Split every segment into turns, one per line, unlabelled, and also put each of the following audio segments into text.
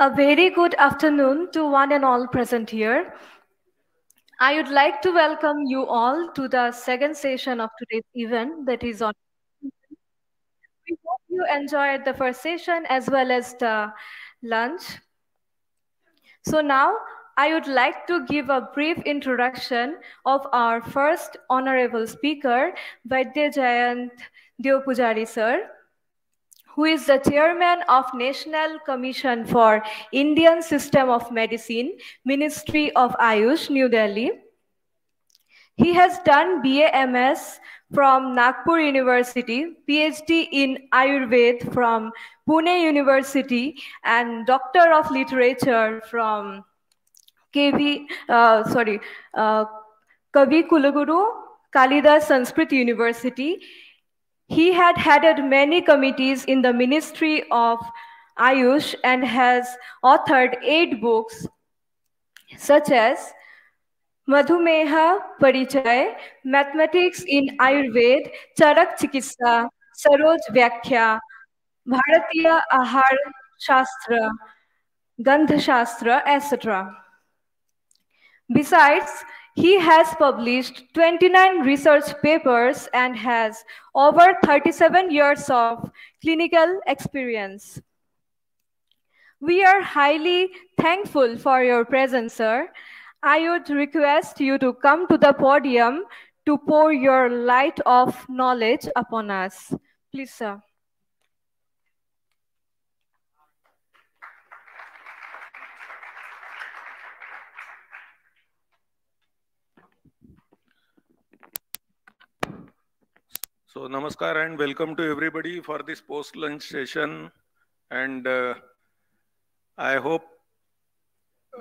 A very good afternoon to one and all present here. I would like to welcome you all to the second session of today's event that is on. We hope you enjoyed the first session as well as the lunch. So now I would like to give a brief introduction of our first honorable speaker, Vaidya Jayant Deopujari sir who is the chairman of National Commission for Indian System of Medicine, Ministry of Ayush, New Delhi. He has done BAMS from Nagpur University, PhD in Ayurveda from Pune University, and Doctor of Literature from KV, uh, sorry, uh, Kavi Kulaguru, Kalidas Sanskrit University. He had headed many committees in the ministry of Ayush and has authored eight books, such as Madhumeha Parichay, Mathematics in Ayurved, Charak Chikitsa, Saroj Vyakhya, Bharatiya Ahar Shastra, Gandha Shastra, etc. Besides, he has published 29 research papers and has over 37 years of clinical experience. We are highly thankful for your presence, sir. I would request you to come to the podium to pour your light of knowledge upon us. Please, sir.
So namaskar and welcome to everybody for this post-lunch session. And uh, I hope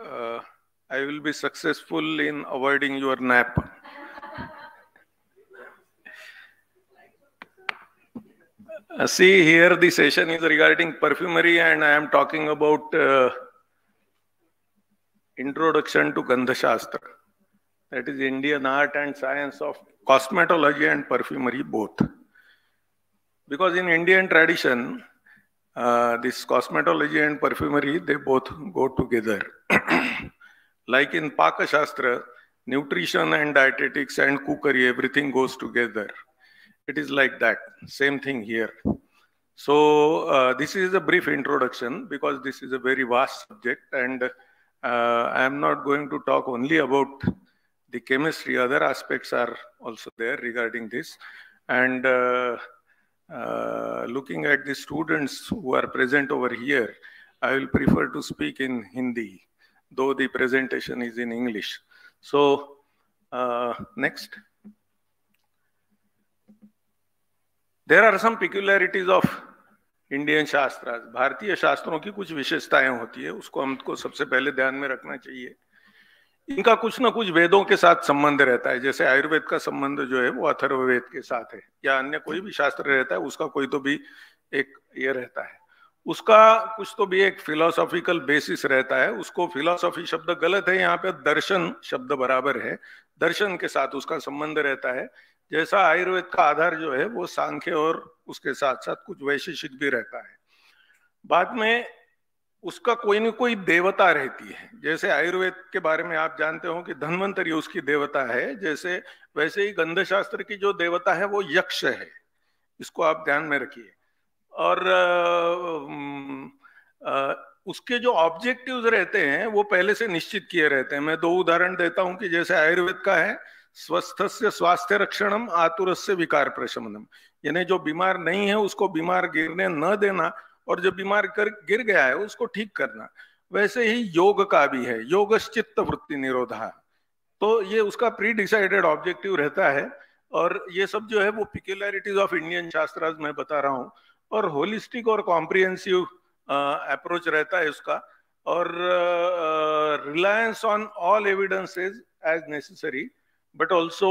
uh, I will be successful in avoiding your nap. uh, see here the session is regarding perfumery and I am talking about uh, introduction to Gandha Shastra. That is Indian art and science of cosmetology and perfumery both. Because in Indian tradition, uh, this cosmetology and perfumery, they both go together. like in Pakashastra, Shastra, nutrition and dietetics and cookery, everything goes together. It is like that. Same thing here. So uh, this is a brief introduction because this is a very vast subject and uh, I am not going to talk only about the chemistry, other aspects are also there regarding this. And uh, uh, looking at the students who are present over here, I will prefer to speak in Hindi, though the presentation is in English. So uh, next. There are some peculiarities of Indian shastra भारतीय शास्त्रों की कुछ विशेषताएं होती है उसको हमको सबसे पहले ध्यान में रखना चाहिए इनका कुछ ना कुछ वेदों के साथ संबंध रहता है जैसे आयुर्वेद का संबंध जो है वो अथर्ववेद के साथ है या अन्य कोई भी शास्त्र रहता है उसका कोई तो भी एक ये रहता है उसका कुछ तो भी एक फिलोसॉफिकल बेसिस रहता है उसको फिलोसॉफी शब्द गलत है यहाँ पे दर्शन शब्द बराबर है दर्शन के साथ उसका संबंध रहता है जैसा आयुर्वेद का आधार जो है वो सांख्य और उसके साथ साथ कुछ वैशेषिक भी रहता है बाद में उसका कोई ना कोई देवता रहती है जैसे आयुर्वेद के बारे में आप जानते हो कि धन्वंतरी उसकी देवता है जैसे वैसे ही गंध शास्त्र की जो देवता है वो यक्ष है इसको आप ध्यान में रखिए और आ, आ, उसके जो ऑब्जेक्टिव्स रहते हैं वो पहले से निश्चित किए रहते हैं मैं दो उदाहरण देता हूं कि जैसे आयुर्वेद का है स्वस्थ से स्वास्थ्य रक्षणम आतुर से विकार प्रशमनम यानी जो बीमार नहीं है उसको बीमार गिरने न देना और जो बीमार कर गिर गया है उसको ठीक करना वैसे ही योग का भी है योग चित्त वृत्ति निरोधा तो ये उसका प्री डिसाइडेड ऑब्जेक्टिव रहता है और ये सब जो है वो पिक्यूलरिटीज ऑफ इंडियन शास्त्र मैं बता रहा हूँ और होलिस्टिक और कॉम्प्रिहेंसिव अप्रोच रहता है उसका और reliance on all evidences as necessary but also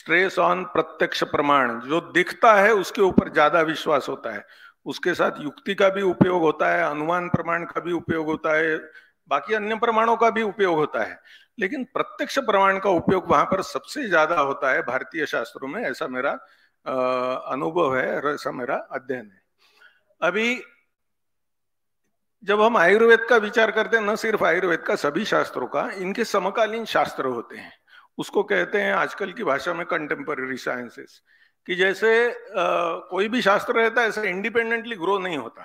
stress on pratyaksha pramana जो दिखता है उसके ऊपर ज्यादा विश्वास होता है उसके साथ युक्ति का भी उपयोग होता है अनुमान प्रमाण का भी उपयोग होता है बाकी अन्य प्रमाणों का भी उपयोग होता है लेकिन प्रत्यक्ष प्रमाण का उपयोग वहां पर सबसे ज्यादा होता है भारतीय शास्त्रों में ऐसा मेरा अनुभव है और ऐसा मेरा अध्ययन है अभी जब हम आयुर्वेद का विचार करते हैं न सिर्फ आयुर्वेद का सभी शास्त्रों का इनके समकालीन शास्त्र होते हैं उसको कहते हैं आजकल की भाषा में कंटेम्पररी साइंसेस कि जैसे आ, कोई भी शास्त्र रहता है ऐसे इंडिपेंडेंटली ग्रो नहीं होता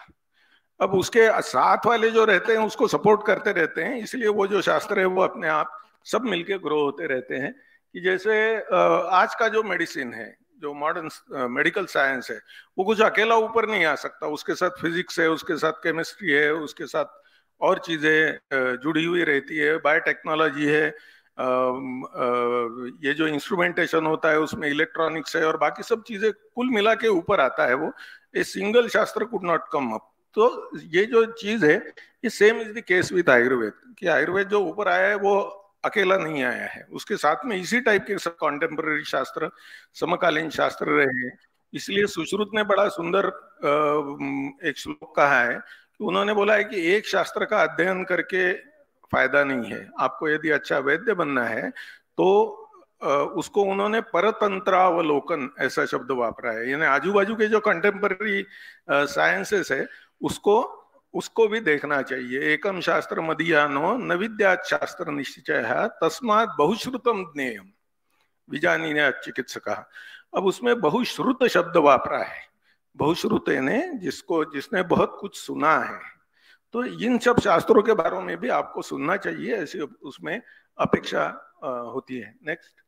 अब उसके साथ वाले जो रहते हैं उसको सपोर्ट करते रहते हैं इसलिए वो जो शास्त्र है वो अपने आप सब मिलके ग्रो होते रहते हैं कि जैसे आज का जो मेडिसिन है जो मॉडर्न मेडिकल साइंस है वो कुछ अकेला ऊपर नहीं आ सकता उसके साथ फिजिक्स है उसके साथ केमिस्ट्री है उसके साथ और चीज़ें जुड़ी हुई रहती है बायोटेक्नोलॉजी है ये जो इंस्ट्रूमेंटेशन होता है उसमें इलेक्ट्रॉनिक्स है और बाकी सब चीजें कुल मिला के ऊपर आता है वो a single shastra could not come up तो ये जो चीज है ये same is the case with Ayurveda कि आयुर्वेद जो ऊपर आया है वो अकेला नहीं आया है उसके साथ में इसी टाइप के सब कॉन्टेम्पररी शास्त्र समकालीन शास्त्र रहे हैं इसलिए सुश्रुत ने बड़ा सुंदर एक श्लोक कहा है कि उन्होंने बोला है कि एक शास्त्र का अध्ययन करके फायदा नहीं है आपको यदि अच्छा वैद्य बनना है तो उसको उन्होंने परतंत्रावलोकन ऐसा शब्द वापरा है यानी आजू बाजू के जो कंटेम्पररी साइंसेस है उसको उसको भी देखना चाहिए एकम शास्त्र मदीयानो न विद्या शास्त्र निश्चय है तस्मात बहुश्रुतम ज्ञेयम विजानी ने चिकित्सक कहा अब उसमें बहुश्रुत शब्द वापरा है बहुश्रुत ने जिसको जिसने बहुत कुछ सुना है तो इन सब शास्त्रों के बारे में भी आपको सुनना चाहिए ऐसी उसमें अपेक्षा होती है नेक्स्ट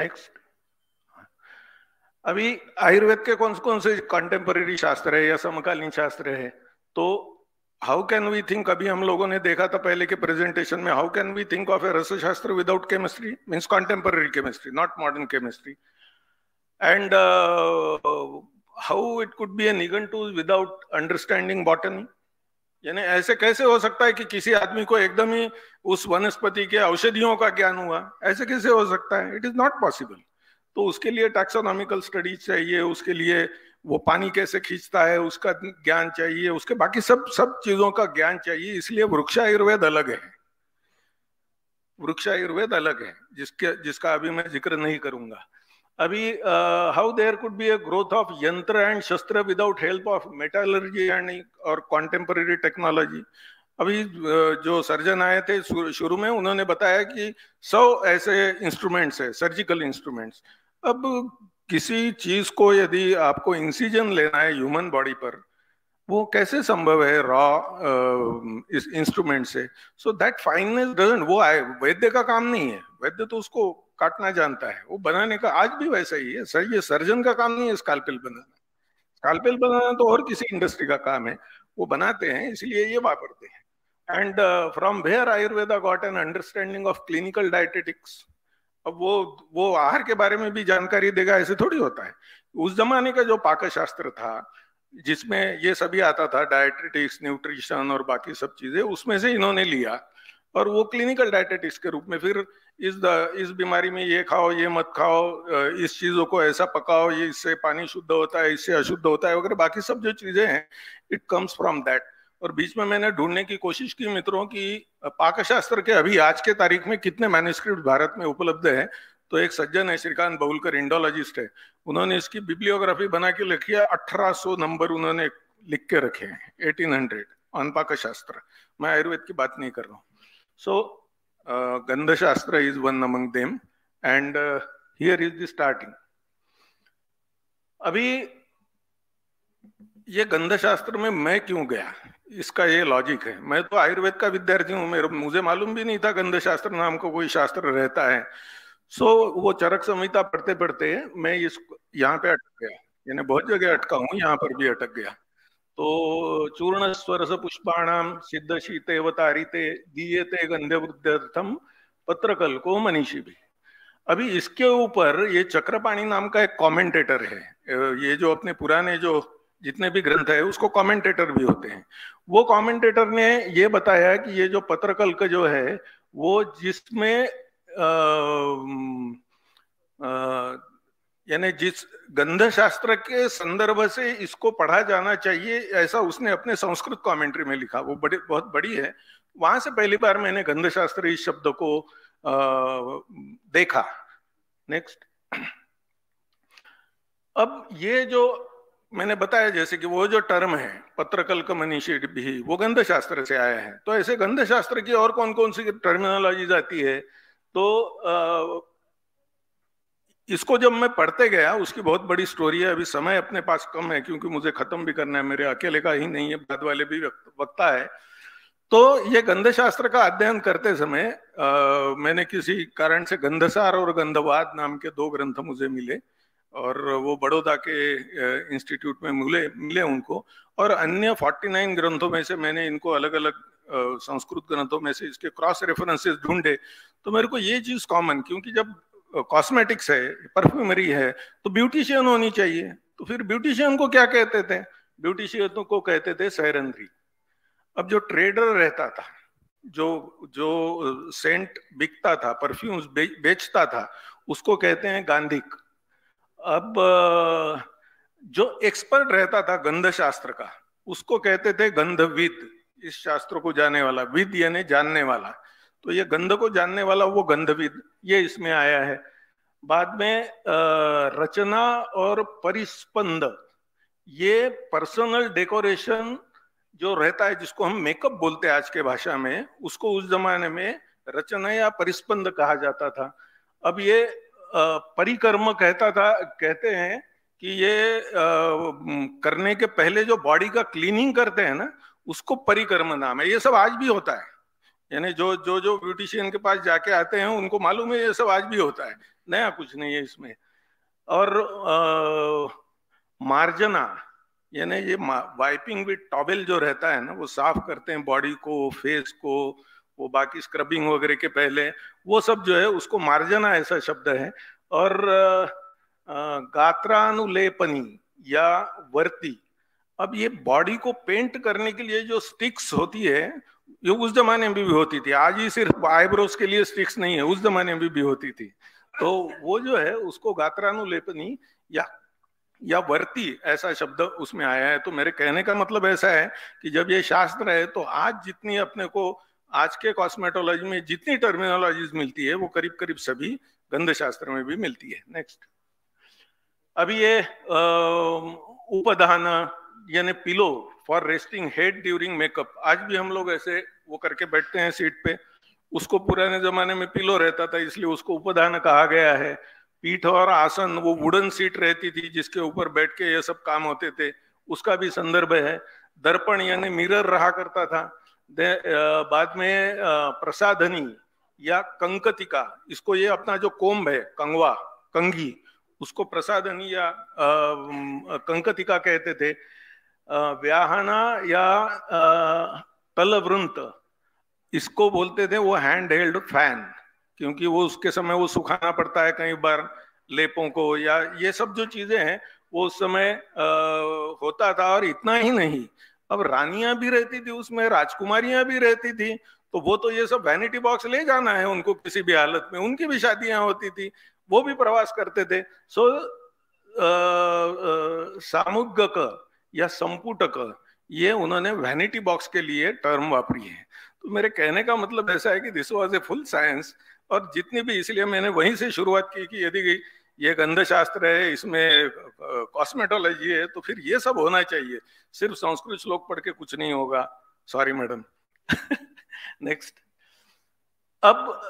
नेक्स्ट अभी आयुर्वेद के कौन कौन से कंटेम्पररी शास्त्र है या समकालीन शास्त्र है तो हाउ कैन वी थिंक अभी हम लोगों ने देखा था पहले के प्रेजेंटेशन में how can we think of a rasa shastra without chemistry means contemporary chemistry not modern chemistry and how it could be a nighantu without understanding botany यानी ऐसे कैसे हो सकता है कि किसी आदमी को एकदम ही उस वनस्पति के औषधियों का ज्ञान हुआ ऐसे कैसे हो सकता है इट इज नॉट पॉसिबल तो उसके लिए टैक्सोनॉमिकल स्टडीज चाहिए उसके लिए वो पानी कैसे खींचता है उसका ज्ञान चाहिए उसके बाकी सब सब चीजों का ज्ञान चाहिए इसलिए वृक्ष आयुर्वेद अलग है वृक्ष आयुर्वेद अलग है जिसके जिसका अभी मैं जिक्र नहीं करूंगा अभी how there could be a growth of yantra and shastra without help of metallurgy and और कॉन्टेम्पररी टेक्नोलॉजी अभी जो सर्जन आए थे शुरू में उन्होंने बताया कि सौ ऐसे इंस्ट्रूमेंट्स है सर्जिकल इंस्ट्रूमेंट्स अब किसी चीज को यदि आपको इंसिजन लेना है ह्यूमन बॉडी पर वो कैसे संभव है रॉ इंस्ट्रूमेंट से सो दैट फाइनल डजेंट वो आए वैद्य का काम नहीं है वैद्य तो उसको काटना जानता है वो बनाने का आज भी वैसा ही है सर ये सर्जन का काम नहीं है स्कालपेल बनाना स्कालपेल बनाना तो और किसी इंडस्ट्री का काम है वो बनाते हैं इसलिए ये वापरते हैं and from where Ayurveda got an understanding of clinical dietetics अब वो वो आहार के बारे में भी जानकारी देगा ऐसे थोड़ी होता है उस जमाने का जो पाक शास्त्र था जिसमें ये सभी आता था डायटेटिक्स न्यूट्रिशन और बाकी सब चीजें उसमें से इन्होंने लिया और वो क्लिनिकल डायटेटिक्स के रूप में फिर इस द, इस बीमारी में ये खाओ ये मत खाओ इस चीज़ों को ऐसा पकाओ ये इससे पानी शुद्ध होता है इससे अशुद्ध होता है वगैरह बाकी सब जो चीज़ें हैं इट कम्स फ्रॉम दैट और बीच में मैंने ढूंढने की कोशिश की मित्रों की पाकशास्त्र के अभी आज के तारीख में कितने मैन्यूस्क्रिप्ट भारत में उपलब्ध है तो एक सज्जन है श्रीकांत बहुलकर इंडोलॉजिस्ट है उन्होंने इसकी बिब्लियोग्राफी बना के लिखी है अठारह नंबर उन्होंने लिख के रखे हैं एटीन हंड्रेड अनपाक शास्त्र मैं आयुर्वेद की बात नहीं कर रहा हूँ सो so, Uh, Gandha Shastra is one among them. And uh, here is the starting. अभी ये गंध शास्त्र में मैं क्यों गया इसका ये लॉजिक है मैं तो आयुर्वेद का विद्यार्थी हूं मेरे मुझे मालूम भी नहीं था गंध शास्त्र नाम को कोई शास्त्र रहता है सो वो चरक संहिता पढ़ते पढ़ते मैं इस यहाँ पे अटक गया यानी बहुत जगह अटका हूं यहाँ पर भी अटक गया तो चूर्ण स्वरस पुष्पाणाम सिद्ध शीतेव तारिते दीयते गंधवृद्ध्यर्थम पत्रकल को मनीषी भी अभी इसके ऊपर ये चक्रपाणी नाम का एक कमेंटेटर है ये जो अपने पुराने जो जितने भी ग्रंथ है उसको कमेंटेटर भी होते हैं वो कमेंटेटर ने ये बताया कि ये जो पत्रकल्क जो है वो जिसमें यानी जिस गंध शास्त्र के संदर्भ से इसको पढ़ा जाना चाहिए ऐसा उसने अपने संस्कृत कमेंट्री में लिखा वो बड़े बहुत बड़ी है वहां से पहली बार मैंने गंध शास्त्र इस शब्द को आ, देखा नेक्स्ट अब ये जो मैंने बताया जैसे कि वो जो टर्म है पत्रकल्क मनीषी भी वो गंध शास्त्र से आया है तो ऐसे गंध शास्त्र की और कौन कौन सी टर्मिनोलॉजी आती है तो आ, इसको जब मैं पढ़ते गया उसकी बहुत बड़ी स्टोरी है अभी समय अपने पास कम है क्योंकि मुझे खत्म भी करना है मेरे अकेले का ही नहीं है बाद वाले भी वक्ता है तो ये गंधशास्त्र का अध्ययन करते समय आ, मैंने किसी कारण से गंधसार और गंधवाद नाम के दो ग्रंथ मुझे मिले और वो बड़ौदा के इंस्टीट्यूट में मिले मिले उनको और अन्य 49 ग्रंथों में से मैंने इनको अलग अलग संस्कृत ग्रंथों में से इसके क्रॉस रेफरेंसेस ढूंढे तो मेरे को ये चीज कॉमन क्योंकि जब कॉस्मेटिक्स है परफ्यूमरी है तो ब्यूटिशियन होनी चाहिए तो फिर ब्यूटिशियन को क्या कहते थे ब्यूटिशियन को कहते थे सैरंद्री अब जो ट्रेडर रहता था जो जो सेंट बिकता था परफ्यूम्स बे, बेचता था उसको कहते हैं गांधिक अब जो एक्सपर्ट रहता था गंध शास्त्र का उसको कहते थे गंधविद इस शास्त्र को जाने वाला विद यानी जानने वाला तो ये गंध को जानने वाला वो गंधविद ये इसमें आया है बाद में रचना और परिस्पंद ये पर्सनल डेकोरेशन जो रहता है जिसको हम मेकअप बोलते हैं आज के भाषा में उसको उस जमाने में रचना या परिस्पंद कहा जाता था अब ये परिकर्म कहता था कहते हैं कि ये करने के पहले जो बॉडी का क्लीनिंग करते हैं ना उसको परिकर्म नाम है ये सब आज भी होता है यानी जो जो जो ब्यूटिशियन के पास जाके आते हैं उनको मालूम है ये सब आज भी होता है नया कुछ नहीं है इसमें और आ, मार्जना यानी ये वाइपिंग विद टॉबेल जो रहता है ना वो साफ करते हैं बॉडी को फेस को वो बाकी स्क्रबिंग वगैरह के पहले वो सब जो है उसको मार्जना ऐसा शब्द है और गात्रानुलेपनी या वर्ती अब ये बॉडी को पेंट करने के लिए जो स्टिक्स होती है जो उस जमाने में भी, भी होती थी आज ही सिर्फ आईब्रोज के लिए स्टिक्स नहीं है उस जमाने में भी, भी होती थी तो वो जो है उसको गात्रानुलेपनी या या वर्ती ऐसा शब्द उसमें आया है तो मेरे कहने का मतलब ऐसा है कि जब ये शास्त्र है तो आज जितनी अपने को आज के कॉस्मेटोलॉजी में जितनी टर्मिनोलॉजीज मिलती है वो करीब करीब सभी गंध शास्त्र में भी मिलती है नेक्स्ट अभी ये उपधान यानी pillow for resting head during makeup आज भी हम लोग ऐसे वो करके बैठते हैं सीट पे उसको पुराने जमाने में पिलो रहता था इसलिए उसको उपधान कहा गया है पीठ और आसन वो वुडन सीट रहती थी जिसके ऊपर बैठ के ये सब काम होते थे उसका भी संदर्भ है दर्पण यानी मिरर रहा करता था दे, बाद में प्रसाधनी या कंकतिका इसको ये अपना जो कोम्ब है कंगवा कंगी उसको प्रसादनी या कंकतिका कहते थे व्याहना या तलवृंत इसको बोलते थे वो हैंड हेल्ड फैन क्योंकि वो उसके समय वो सुखाना पड़ता है कई बार लेपों को या ये सब जो चीजें हैं वो उस समय होता था और इतना ही नहीं अब रानियां भी रहती थी उसमें राजकुमारियां भी रहती थी तो वो तो ये सब वैनिटी बॉक्स ले जाना है उनको किसी भी हालत में उनकी भी शादियां होती थी वो भी प्रवास करते थे सो सामुगक या संपुटक ये उन्होंने वैनिटी बॉक्स के लिए टर्म वापरी है तो मेरे कहने का मतलब ऐसा है कि this was a full science और जितनी भी इसलिए मैंने वहीं से शुरुआत की कि यदि ये गंधशास्त्र है इसमें कॉस्मेटोलॉजी है तो फिर ये सब होना चाहिए सिर्फ संस्कृत श्लोक पढ़ के कुछ नहीं होगा सॉरी मैडम नेक्स्ट अब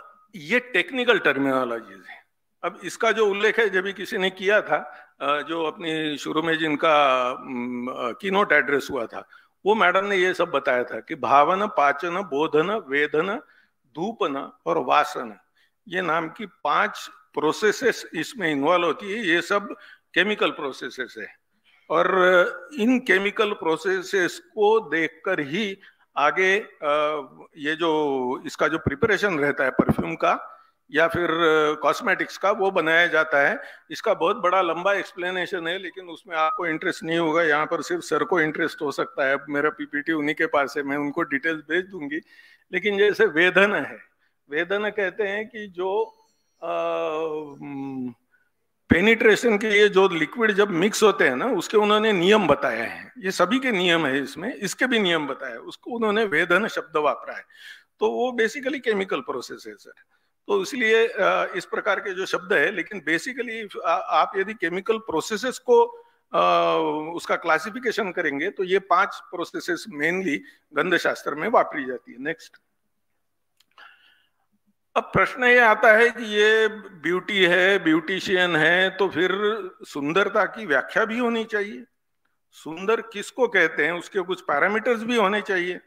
ये टेक्निकल टर्मिनोलॉजी है अब इसका जो उल्लेख है जब भी किसी ने किया था जो अपनी शुरू में जिनका कीनोट एड्रेस हुआ था वो मैडम ने ये सब बताया था कि भावन पाचन बोधन वेदन धूपन और वासन ये नाम की पांच प्रोसेसेस इसमें इन्वॉल्व होती है ये सब केमिकल प्रोसेसेस है और इन केमिकल प्रोसेसेस को देखकर ही आगे ये जो इसका जो प्रिपरेशन रहता है परफ्यूम का या फिर कॉस्मेटिक्स का वो बनाया जाता है इसका बहुत बड़ा लंबा एक्सप्लेनेशन है लेकिन उसमें आपको इंटरेस्ट नहीं होगा यहाँ पर सिर्फ सर को इंटरेस्ट हो सकता है मेरा पीपीटी उन्हीं के पास है मैं उनको डिटेल्स भेज दूंगी लेकिन जैसे वेदन है वेदन कहते हैं कि जो पेनिट्रेशन के लिए जो लिक्विड जब मिक्स होते हैं ना उसके उन्होंने नियम बताया है ये सभी के नियम है इसमें इसके भी नियम बताया उसको उन्होंने वेदन शब्द वापरा है तो वो बेसिकली केमिकल प्रोसेस है सर तो इसलिए इस प्रकार के जो शब्द है लेकिन बेसिकली आप यदि केमिकल प्रोसेसेस को उसका क्लासिफिकेशन करेंगे तो ये पांच प्रोसेसेस मेनली गंध शास्त्र में वापरी जाती है नेक्स्ट अब प्रश्न ये आता है कि ये ब्यूटी है ब्यूटिशियन है तो फिर सुंदरता की व्याख्या भी होनी चाहिए सुंदर किसको कहते हैं उसके कुछ पैरामीटर्स भी होने चाहिए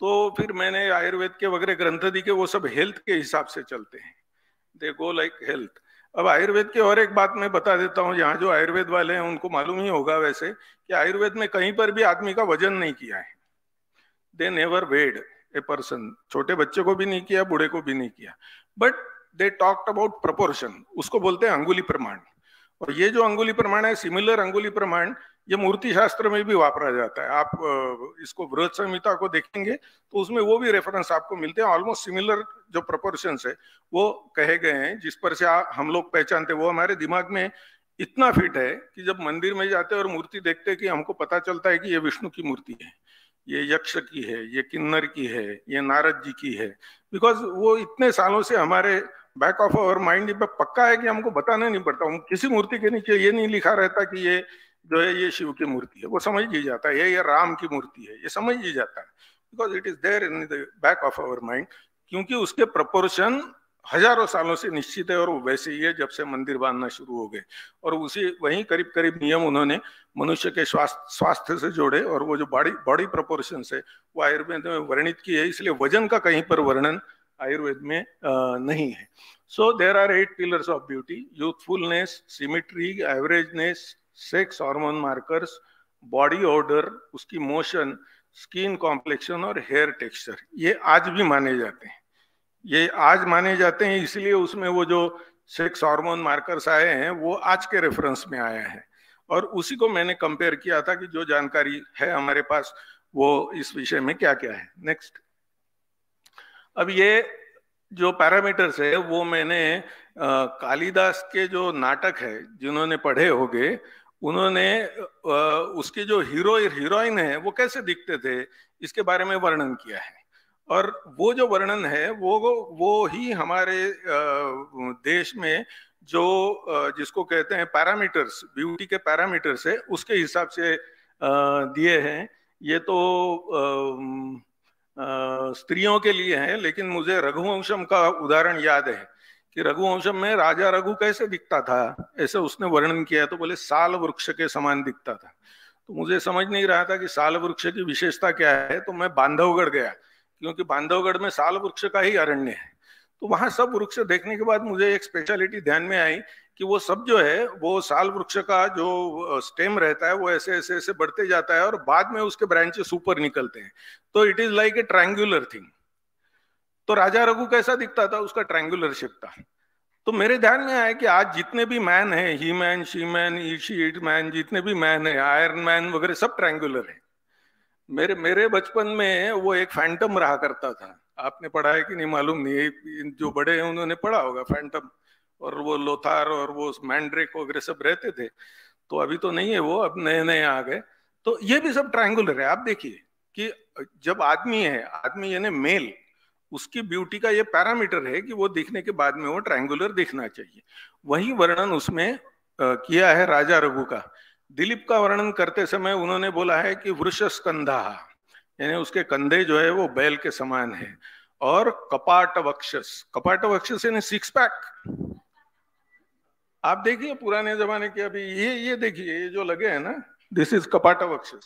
तो फिर मैंने आयुर्वेद के वगैरह ग्रंथ दिखे वो सब हेल्थ के हिसाब से चलते हैं दे गो लाइक हेल्थ अब आयुर्वेद की और एक बात मैं बता देता हूँ यहाँ जो आयुर्वेद वाले हैं उनको मालूम ही होगा वैसे कि आयुर्वेद में कहीं पर भी आदमी का वजन नहीं किया है they never Wade a person छोटे बच्चे को भी नहीं किया बूढ़े को भी नहीं किया but they talked about proportion उसको बोलते हैं अंगुली प्रमाण और ये जो अंगुली प्रमाण है सिमिलर अंगुली प्रमाण ये मूर्ति शास्त्र में भी वापरा जाता है आप इसको वृहद संहिता को देखेंगे तो उसमें वो भी रेफरेंस आपको मिलते हैं ऑलमोस्ट सिमिलर जो प्रपोर्शन है वो कहे गए हैं जिस पर से आ, हम लोग पहचानते वो हमारे दिमाग में इतना फिट है कि जब मंदिर में जाते और मूर्ति देखते कि हमको पता चलता है कि ये विष्णु की मूर्ति है ये यक्ष की है ये किन्नर की है ये नारद जी की है बिकॉज वो इतने सालों से हमारे बैक ऑफ अवर माइंड पे पक्का है कि हमको बताना नहीं पड़ता हम किसी मूर्ति के नीचे ये नहीं लिखा रहता कि ये जो है ये शिव की मूर्ति है वो समझ ही जाता है ये ये राम की मूर्ति है ये समझ ही जाता है because it is there in the back of our mind क्योंकि उसके प्रपोर्शन हजारों सालों से निश्चित है और वैसे ही है जब से मंदिर बांधना शुरू हो गए और उसी वहीं करीब करीब नियम उन्होंने मनुष्य के स्वास्थ्य स्वास्थ्य से जोड़े और वो जो बॉडी बॉडी प्रपोर्शन है वो आयुर्वेद में वर्णित की है इसलिए वजन का कहीं पर वर्णन आयुर्वेद में नहीं है so there are eight pillars of beauty youthfulness symmetry averageness sex hormone markers body odour उसकी मोशन स्किन कॉम्प्लेक्शन और हेयर टेक्सचर ये आज भी माने जाते हैं ये आज माने जाते हैं इसलिए उसमें वो जो सेक्स हार्मोन मार्कर्स आए हैं वो आज के रेफरेंस में आया है और उसी को मैंने कंपेयर किया था कि जो जानकारी है हमारे पास वो इस विषय में क्या क्या है नेक्स्ट अब ये जो पैरामीटर्स है वो मैंने कालिदास के जो नाटक है जिन्होंने पढ़े होंगे उन्होंने उसके जो हीरो हीरोइन है वो कैसे दिखते थे इसके बारे में वर्णन किया है और वो जो वर्णन है वो वो ही हमारे देश में जो जिसको कहते हैं पैरामीटर्स ब्यूटी के पैरामीटर्स है उसके हिसाब से दिए हैं ये तो स्त्रियों के लिए है लेकिन मुझे रघुवंशम का उदाहरण याद है कि रघुवंशम में राजा रघु कैसे दिखता था ऐसे उसने वर्णन किया तो बोले साल वृक्ष के समान दिखता था तो मुझे समझ नहीं रहा था कि साल वृक्ष की विशेषता क्या है तो मैं बांधवगढ़ गया क्योंकि बांधवगढ़ में साल वृक्ष का ही अरण्य है तो वहां सब वृक्ष देखने के बाद मुझे एक स्पेशलिटी ध्यान में आई कि वो सब जो है वो साल वृक्ष का जो स्टेम रहता है वो ऐसे ऐसे ऐसे बढ़ते जाता है और बाद में उसके ब्रांचेस ऊपर निकलते हैं तो it is like a triangular thing तो राजा रघु कैसा दिखता था उसका ट्रैंगुलर शेप था तो मेरे ध्यान में आया कि आज जितने भी मैन है ही मैन शी मैन ईशी इट मैन जितने भी मैन है आयरन मैन वगैरह सब ट्रैंगुलर है मेरे मेरे बचपन में वो एक फैंटम रहा करता था आपने पढ़ा है कि नहीं मालूम नहीं जो बड़े हैं उन्होंने पढ़ा होगा फैंटम और वो लोथार और वो मैंड्रिक वगैरह सब रहते थे तो अभी तो नहीं है वो अब नए नए आ गए तो ये भी सब ट्राइंगुलर है आप देखिए कि जब आदमी है आदमी यानी मेल उसकी ब्यूटी का ये पैरामीटर है कि वो दिखने के बाद में वो ट्राइंगुलर दिखना चाहिए वही वर्णन उसमें किया है राजा रघु का दिलीप का वर्णन करते समय उन्होंने बोला है कि वृक्ष स्कंधा यानी उसके कंधे जो है वो बैल के समान है और कपाट वक्षस कपाट वक्षस यानी सिक्स पैक आप देखिए पुराने जमाने के अभी ये ये देखिए ये जो लगे हैं ना दिस इज कपाटा वक्सेस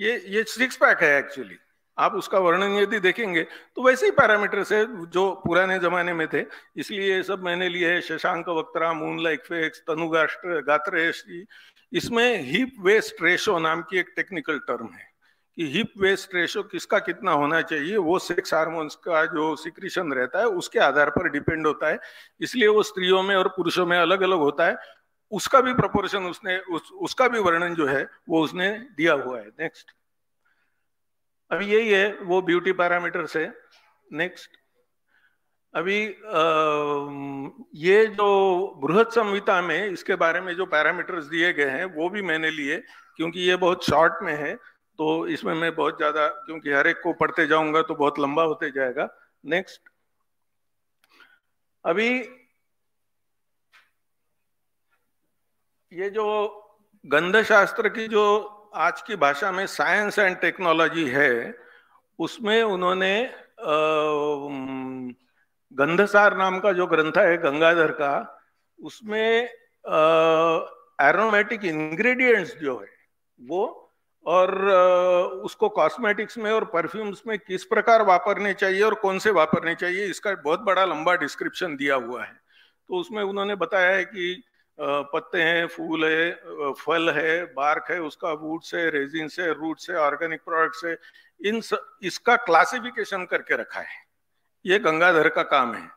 ये ये सिक्स पैक है एक्चुअली आप उसका वर्णन यदि देखेंगे तो वैसे ही पैरामीटर्स है जो पुराने जमाने में थे इसलिए ये सब मैंने लिए है शशांक वक्तरा मून लाइक फेक्स तनुगाष्ट्र गात्र इसमें हिप वेस्ट रेशो नाम की एक टेक्निकल टर्म है कि हिप वेस्ट रेशो किसका कितना होना चाहिए वो सेक्स हार्मोन्स का जो सिक्रीशन रहता है उसके आधार पर डिपेंड होता है इसलिए वो स्त्रियों में और पुरुषों में अलग अलग होता है उसका भी प्रपोर्शन उसने उस, उसका भी वर्णन जो है वो उसने दिया हुआ है नेक्स्ट अभी यही है वो ब्यूटी पैरामीटर से नेक्स्ट अभी आ, ये जो बृहद संहिता में इसके बारे में जो पैरामीटर्स दिए गए हैं वो भी मैंने लिए क्योंकि ये बहुत शॉर्ट में है तो इसमें मैं बहुत ज़्यादा क्योंकि हर एक को पढ़ते जाऊंगा तो बहुत लंबा होते जाएगा नेक्स्ट अभी ये जो गंध शास्त्र की जो आज की भाषा में साइंस एंड टेक्नोलॉजी है उसमें उन्होंने गंधसार नाम का जो ग्रंथ है गंगाधर का उसमें एरोमेटिक इंग्रेडिएंट्स जो है वो और उसको कॉस्मेटिक्स में और परफ्यूम्स में किस प्रकार वापरने चाहिए और कौन से वापरने चाहिए इसका बहुत बड़ा लंबा डिस्क्रिप्शन दिया हुआ है तो उसमें उन्होंने बताया है कि पत्ते हैं फूल है फल है बार्क है उसका वूड्स है रेजिन से रूट से ऑर्गेनिक प्रोडक्ट्स है इन स, इसका क्लासिफिकेशन करके रखा है ये गंगाधर का काम है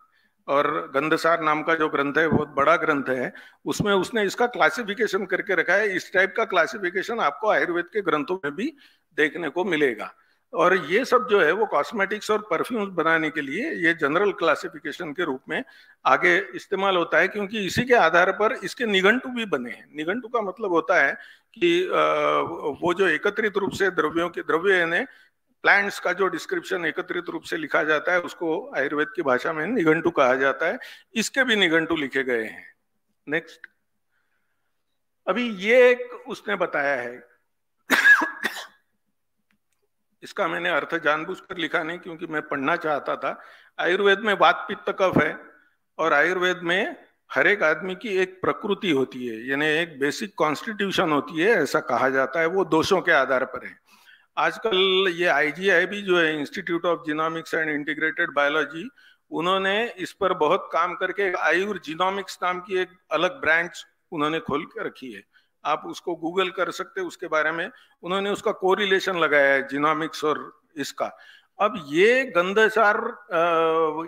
और गंधसार नाम का जो ग्रंथ है बहुत बड़ा ग्रंथ है उसमें उसने इसका क्लासिफिकेशन करके रखा है इस टाइप का क्लासिफिकेशन आपको आयुर्वेद के ग्रंथों में भी देखने को मिलेगा और ये सब जो है वो कॉस्मेटिक्स और परफ्यूम्स बनाने के लिए ये जनरल क्लासिफिकेशन के रूप में आगे इस्तेमाल होता है क्योंकि इसी के आधार पर इसके निघंटू भी बने हैं निघंटू का मतलब होता है कि वो जो एकत्रित रूप से द्रव्यों के द्रव्य है प्लांट्स का जो डिस्क्रिप्शन एकत्रित रूप से लिखा जाता है उसको आयुर्वेद की भाषा में निघंटू कहा जाता है इसके भी निघंटू लिखे गए हैं नेक्स्ट अभी ये एक उसने बताया है इसका मैंने अर्थ जानबूझकर लिखा नहीं क्योंकि मैं पढ़ना चाहता था आयुर्वेद में वात पित्त कफ है और आयुर्वेद में हर एक आदमी की एक प्रकृति होती है यानी एक बेसिक कॉन्स्टिट्यूशन होती है ऐसा कहा जाता है वो दोषों के आधार पर है आजकल ये आईजीआईबी जो है institute of genomics and integrated biology उन्होंने इस पर बहुत काम करके आयुर जीनोमिक्स नाम की एक अलग ब्रांच उन्होंने खोल के रखी है आप उसको गूगल कर सकते उसके बारे में उन्होंने उसका कोरिलेशन लगाया है जीनोमिक्स और इसका अब ये गंधसार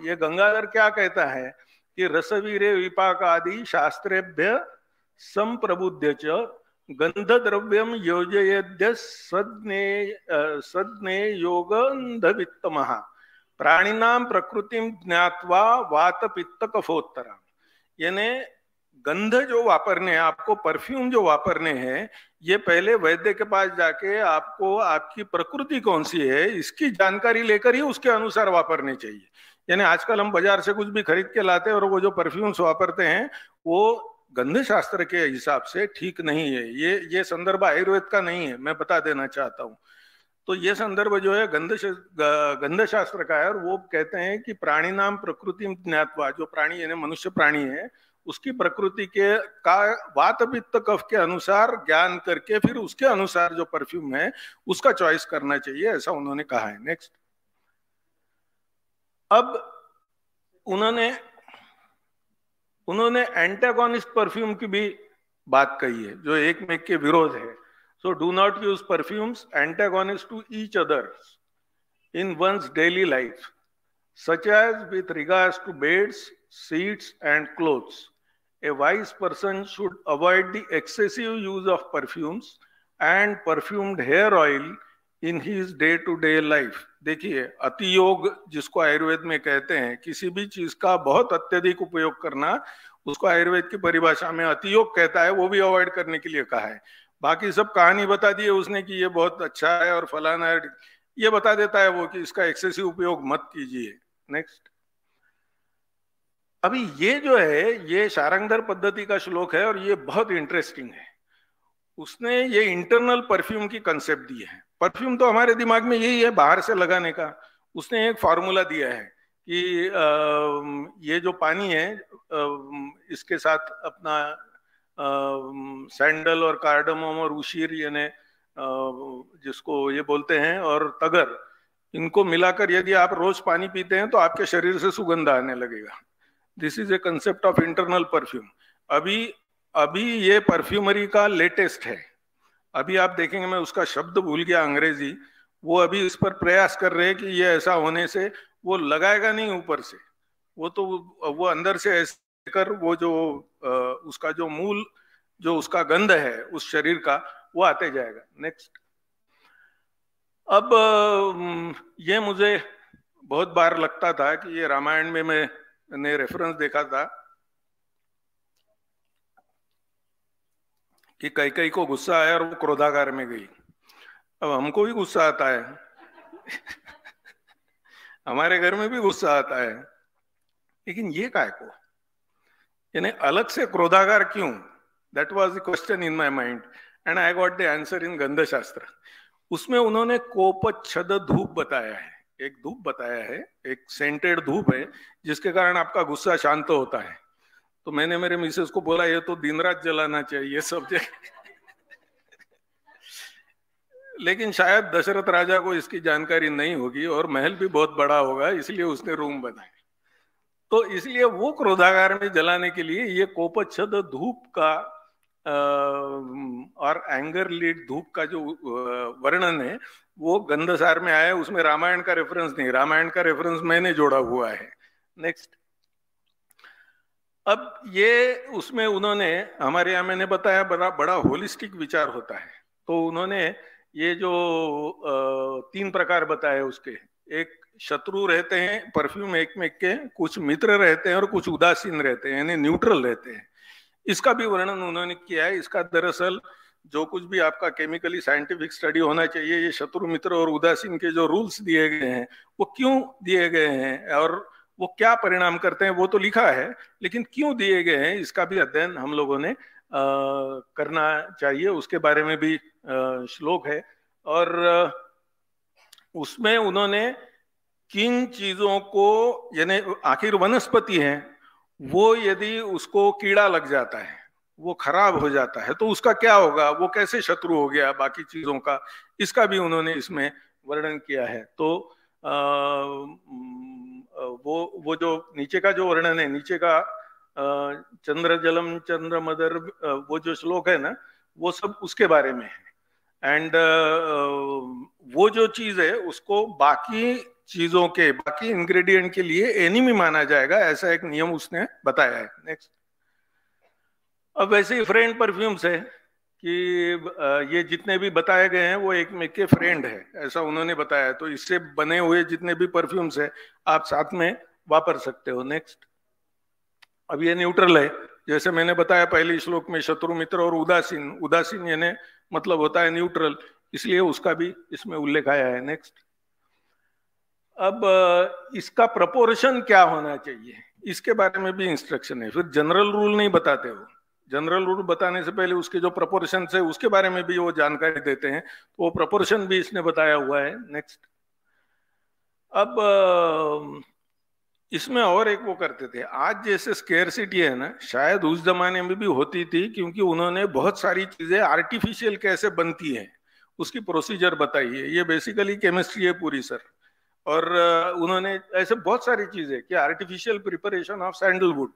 ये गंगाधर क्या कहता है कि रसवीरे विपाक आदि शास्त्रेभ्य संप्रबुद्ध च गंध गंधद्रव्यम योजयद्य सद्ने सद्ने योगंधवित्तम प्राणिनाम प्रकृति ज्ञातवा वात पित्त कफोत्तरा यानी गंध जो वापरने हैं आपको परफ्यूम जो वापरने हैं ये पहले वैद्य के पास जाके आपको आपकी प्रकृति कौन सी है इसकी जानकारी लेकर ही उसके अनुसार वापरने चाहिए यानी आजकल हम बाजार से कुछ भी खरीद के लाते हैं और वो जो परफ्यूम्स वापरते हैं वो गंध शास्त्र के हिसाब से ठीक नहीं है ये ये संदर्भ आयुर्वेद का नहीं है मैं बता देना चाहता हूँ तो ये संदर्भ जो है गंध गंध शास्त्र का है और वो कहते हैं कि प्राणी नाम प्रकृति ज्ञातवा जो प्राणी यानी मनुष्य प्राणी है उसकी प्रकृति के का वात पित्त कफ के अनुसार ज्ञान करके फिर उसके अनुसार जो परफ्यूम है उसका चॉइस करना चाहिए ऐसा उन्होंने कहा है नेक्स्ट अब उन्होंने उन्होंने एंटेगोनिस परफ्यूम की भी बात कही है जो एक मेक के विरोध है so do not use perfumes antagonist to each other in one's daily life such as with regard to beds seats and clothes a wise person should avoid the excessive use of perfumes and perfumed hair oil in his day to day life देखिए अति योग जिसको आयुर्वेद में कहते हैं किसी भी चीज का बहुत अत्यधिक उपयोग करना उसको आयुर्वेद की परिभाषा में अति योग कहता है वो भी अवॉइड करने के लिए कहा है बाकी सब कहानी बता दी है उसने कि ये बहुत अच्छा है और फलाना है ये बता देता है वो कि इसका एक्सेसिव उपयोग मत कीजिए नेक्स्ट अभी ये जो है ये शारंगधर पद्धति का श्लोक है और ये बहुत इंटरेस्टिंग है उसने ये इंटरनल परफ्यूम की कंसेप्ट दी है परफ्यूम तो हमारे दिमाग में यही है बाहर से लगाने का उसने एक फार्मूला दिया है कि ये जो पानी है इसके साथ अपना सैंडल और कार्डमम और उशीर यानी जिसको ये बोलते हैं और तगर इनको मिलाकर यदि आप रोज पानी पीते हैं तो आपके शरीर से सुगंध आने लगेगा this is a concept of internal perfume अभी अभी ये परफ्यूमरी का लेटेस्ट है अभी आप देखेंगे मैं उसका शब्द भूल गया अंग्रेजी वो अभी इस पर प्रयास कर रहे हैं कि ये ऐसा होने से वो लगाएगा नहीं ऊपर से वो तो वो अंदर से ऐसे कर वो जो उसका जो मूल जो उसका गंध है उस शरीर का वो आते जाएगा नेक्स्ट अब ये मुझे बहुत बार लगता था कि ये रामायण में मैंने रेफरेंस देखा था कि कई कई को गुस्सा आया और वो क्रोधागार में गई अब हमको भी गुस्सा आता है हमारे घर में भी गुस्सा आता है लेकिन ये काय को यानी अलग से क्रोधागार क्यों that was the question in my mind and I got the answer in Gandha Shastra उसमें उन्होंने कोप छद धूप बताया है एक धूप बताया है एक सेंटेड धूप है जिसके कारण आपका गुस्सा शांत होता है तो मैंने मेरे मिसेस को बोला ये तो दिन रात जलाना चाहिए जगह लेकिन शायद दशरथ राजा को इसकी जानकारी नहीं होगी और महल भी बहुत बड़ा होगा इसलिए उसने रूम बनाए तो इसलिए वो क्रोधागार में जलाने के लिए ये कोपच्छद धूप का और एंगर लीड धूप का जो वर्णन है वो गंधसार में आया उसमें रामायण का रेफरेंस नहीं रामायण का रेफरेंस मैंने जोड़ा हुआ है नेक्स्ट अब ये उसमें उन्होंने हमारे यहाँ मैंने बताया बड़ा बड़ा होलिस्टिक विचार होता है तो उन्होंने ये जो तीन प्रकार बताए उसके एक शत्रु रहते हैं परफ्यूम एक में के कुछ मित्र रहते हैं और कुछ उदासीन रहते हैं यानी न्यूट्रल रहते हैं इसका भी वर्णन उन्होंने किया है इसका दरअसल जो कुछ भी आपका केमिकली साइंटिफिक स्टडी होना चाहिए ये शत्रु मित्र और उदासीन के जो रूल्स दिए गए हैं वो क्यों दिए गए हैं और वो क्या परिणाम करते हैं वो तो लिखा है लेकिन क्यों दिए गए हैं इसका भी अध्ययन हम लोगों ने आ, करना चाहिए उसके बारे में भी आ, श्लोक है और उसमें उन्होंने किन चीजों को यानी आखिर वनस्पति है वो यदि उसको कीड़ा लग जाता है वो खराब हो जाता है तो उसका क्या होगा वो कैसे शत्रु हो गया बाकी चीजों का इसका भी उन्होंने इसमें वर्णन किया है तो वो वो जो नीचे का जो वर्णन है नीचे का चंद्र जलम चंद्र मदर वो जो श्लोक है ना वो सब उसके बारे में है एंड वो जो चीज है उसको बाकी चीजों के बाकी इंग्रेडिएंट के लिए एनिमी माना जाएगा ऐसा एक नियम उसने बताया है नेक्स्ट अब वैसे ही फ्रेंड परफ्यूम्स है कि ये जितने भी बताए गए हैं वो एक मेक के फ्रेंड है ऐसा उन्होंने बताया तो इससे बने हुए जितने भी परफ्यूम्स है आप साथ में वापर सकते हो नेक्स्ट अब ये न्यूट्रल है जैसे मैंने बताया पहले श्लोक में शत्रु मित्र और उदासीन उदासीन यानी मतलब होता है न्यूट्रल इसलिए उसका भी इसमें उल्लेख आया है नेक्स्ट अब इसका प्रपोर्शन क्या होना चाहिए इसके बारे में भी इंस्ट्रक्शन है फिर जनरल रूल नहीं बताते हो जनरल रूल बताने से पहले उसके जो प्रपोर्शन है उसके बारे में भी वो जानकारी देते हैं तो वो प्रपोर्शन भी इसने बताया हुआ है नेक्स्ट अब इसमें और एक वो करते थे आज जैसे सिटी है ना शायद उस जमाने में भी होती थी क्योंकि उन्होंने बहुत सारी चीजें आर्टिफिशियल कैसे बनती है उसकी प्रोसीजर बताई है ये बेसिकली केमिस्ट्री है पूरी सर और उन्होंने ऐसे बहुत सारी चीजें कि artificial preparation of sandalwood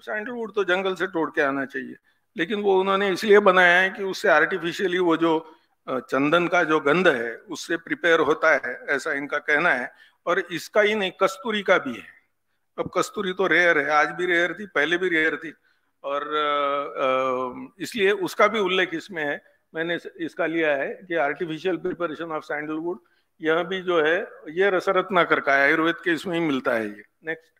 sandalwood तो जंगल से तोड़ के आना चाहिए लेकिन वो उन्होंने इसलिए बनाया है कि उससे आर्टिफिशियली वो जो चंदन का जो गंध है उससे प्रिपेयर होता है ऐसा इनका कहना है और इसका ही नहीं कस्तूरी का भी है अब कस्तूरी तो रेयर है आज भी रेयर थी पहले भी रेयर थी और इसलिए उसका भी उल्लेख इसमें है मैंने इसका लिया है कि आर्टिफिशियल प्रिपरेशन ऑफ सैंडलवुड यह भी जो है ये रसरत्नाकर का आयुर्वेद के इसमें ही मिलता है ये नेक्स्ट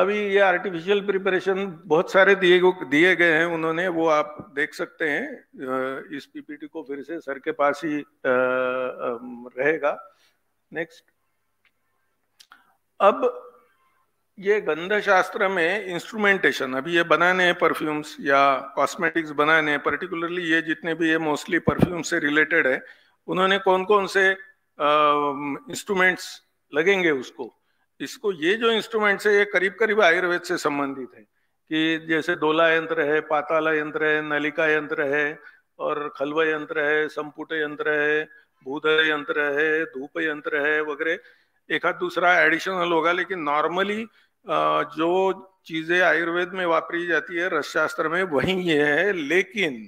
अभी ये आर्टिफिशियल प्रिपरेशन बहुत सारे दिए दिए गए हैं उन्होंने वो आप देख सकते हैं इस पीपीटी को फिर से सर के पास ही रहेगा नेक्स्ट अब ये गंध शास्त्र में इंस्ट्रूमेंटेशन अभी ये बनाने हैं परफ्यूम्स या कॉस्मेटिक्स बनाने हैं पर्टिकुलरली ये जितने भी ये मोस्टली परफ्यूम से रिलेटेड है उन्होंने कौन कौन से इंस्ट्रूमेंट्स लगेंगे उसको इसको ये जो इंस्ट्रूमेंट है ये करीब करीब आयुर्वेद से संबंधित है कि जैसे डोला यंत्र है पाताला यंत्र है नलिका यंत्र है और खलवा यंत्र है संपुट यंत्र है भूदय यंत्र है धूप यंत्र है वगैरह एक हाथ दूसरा एडिशनल होगा लेकिन नॉर्मली जो चीजें आयुर्वेद में वापरी जाती है रसशास्त्र में वही ये है लेकिन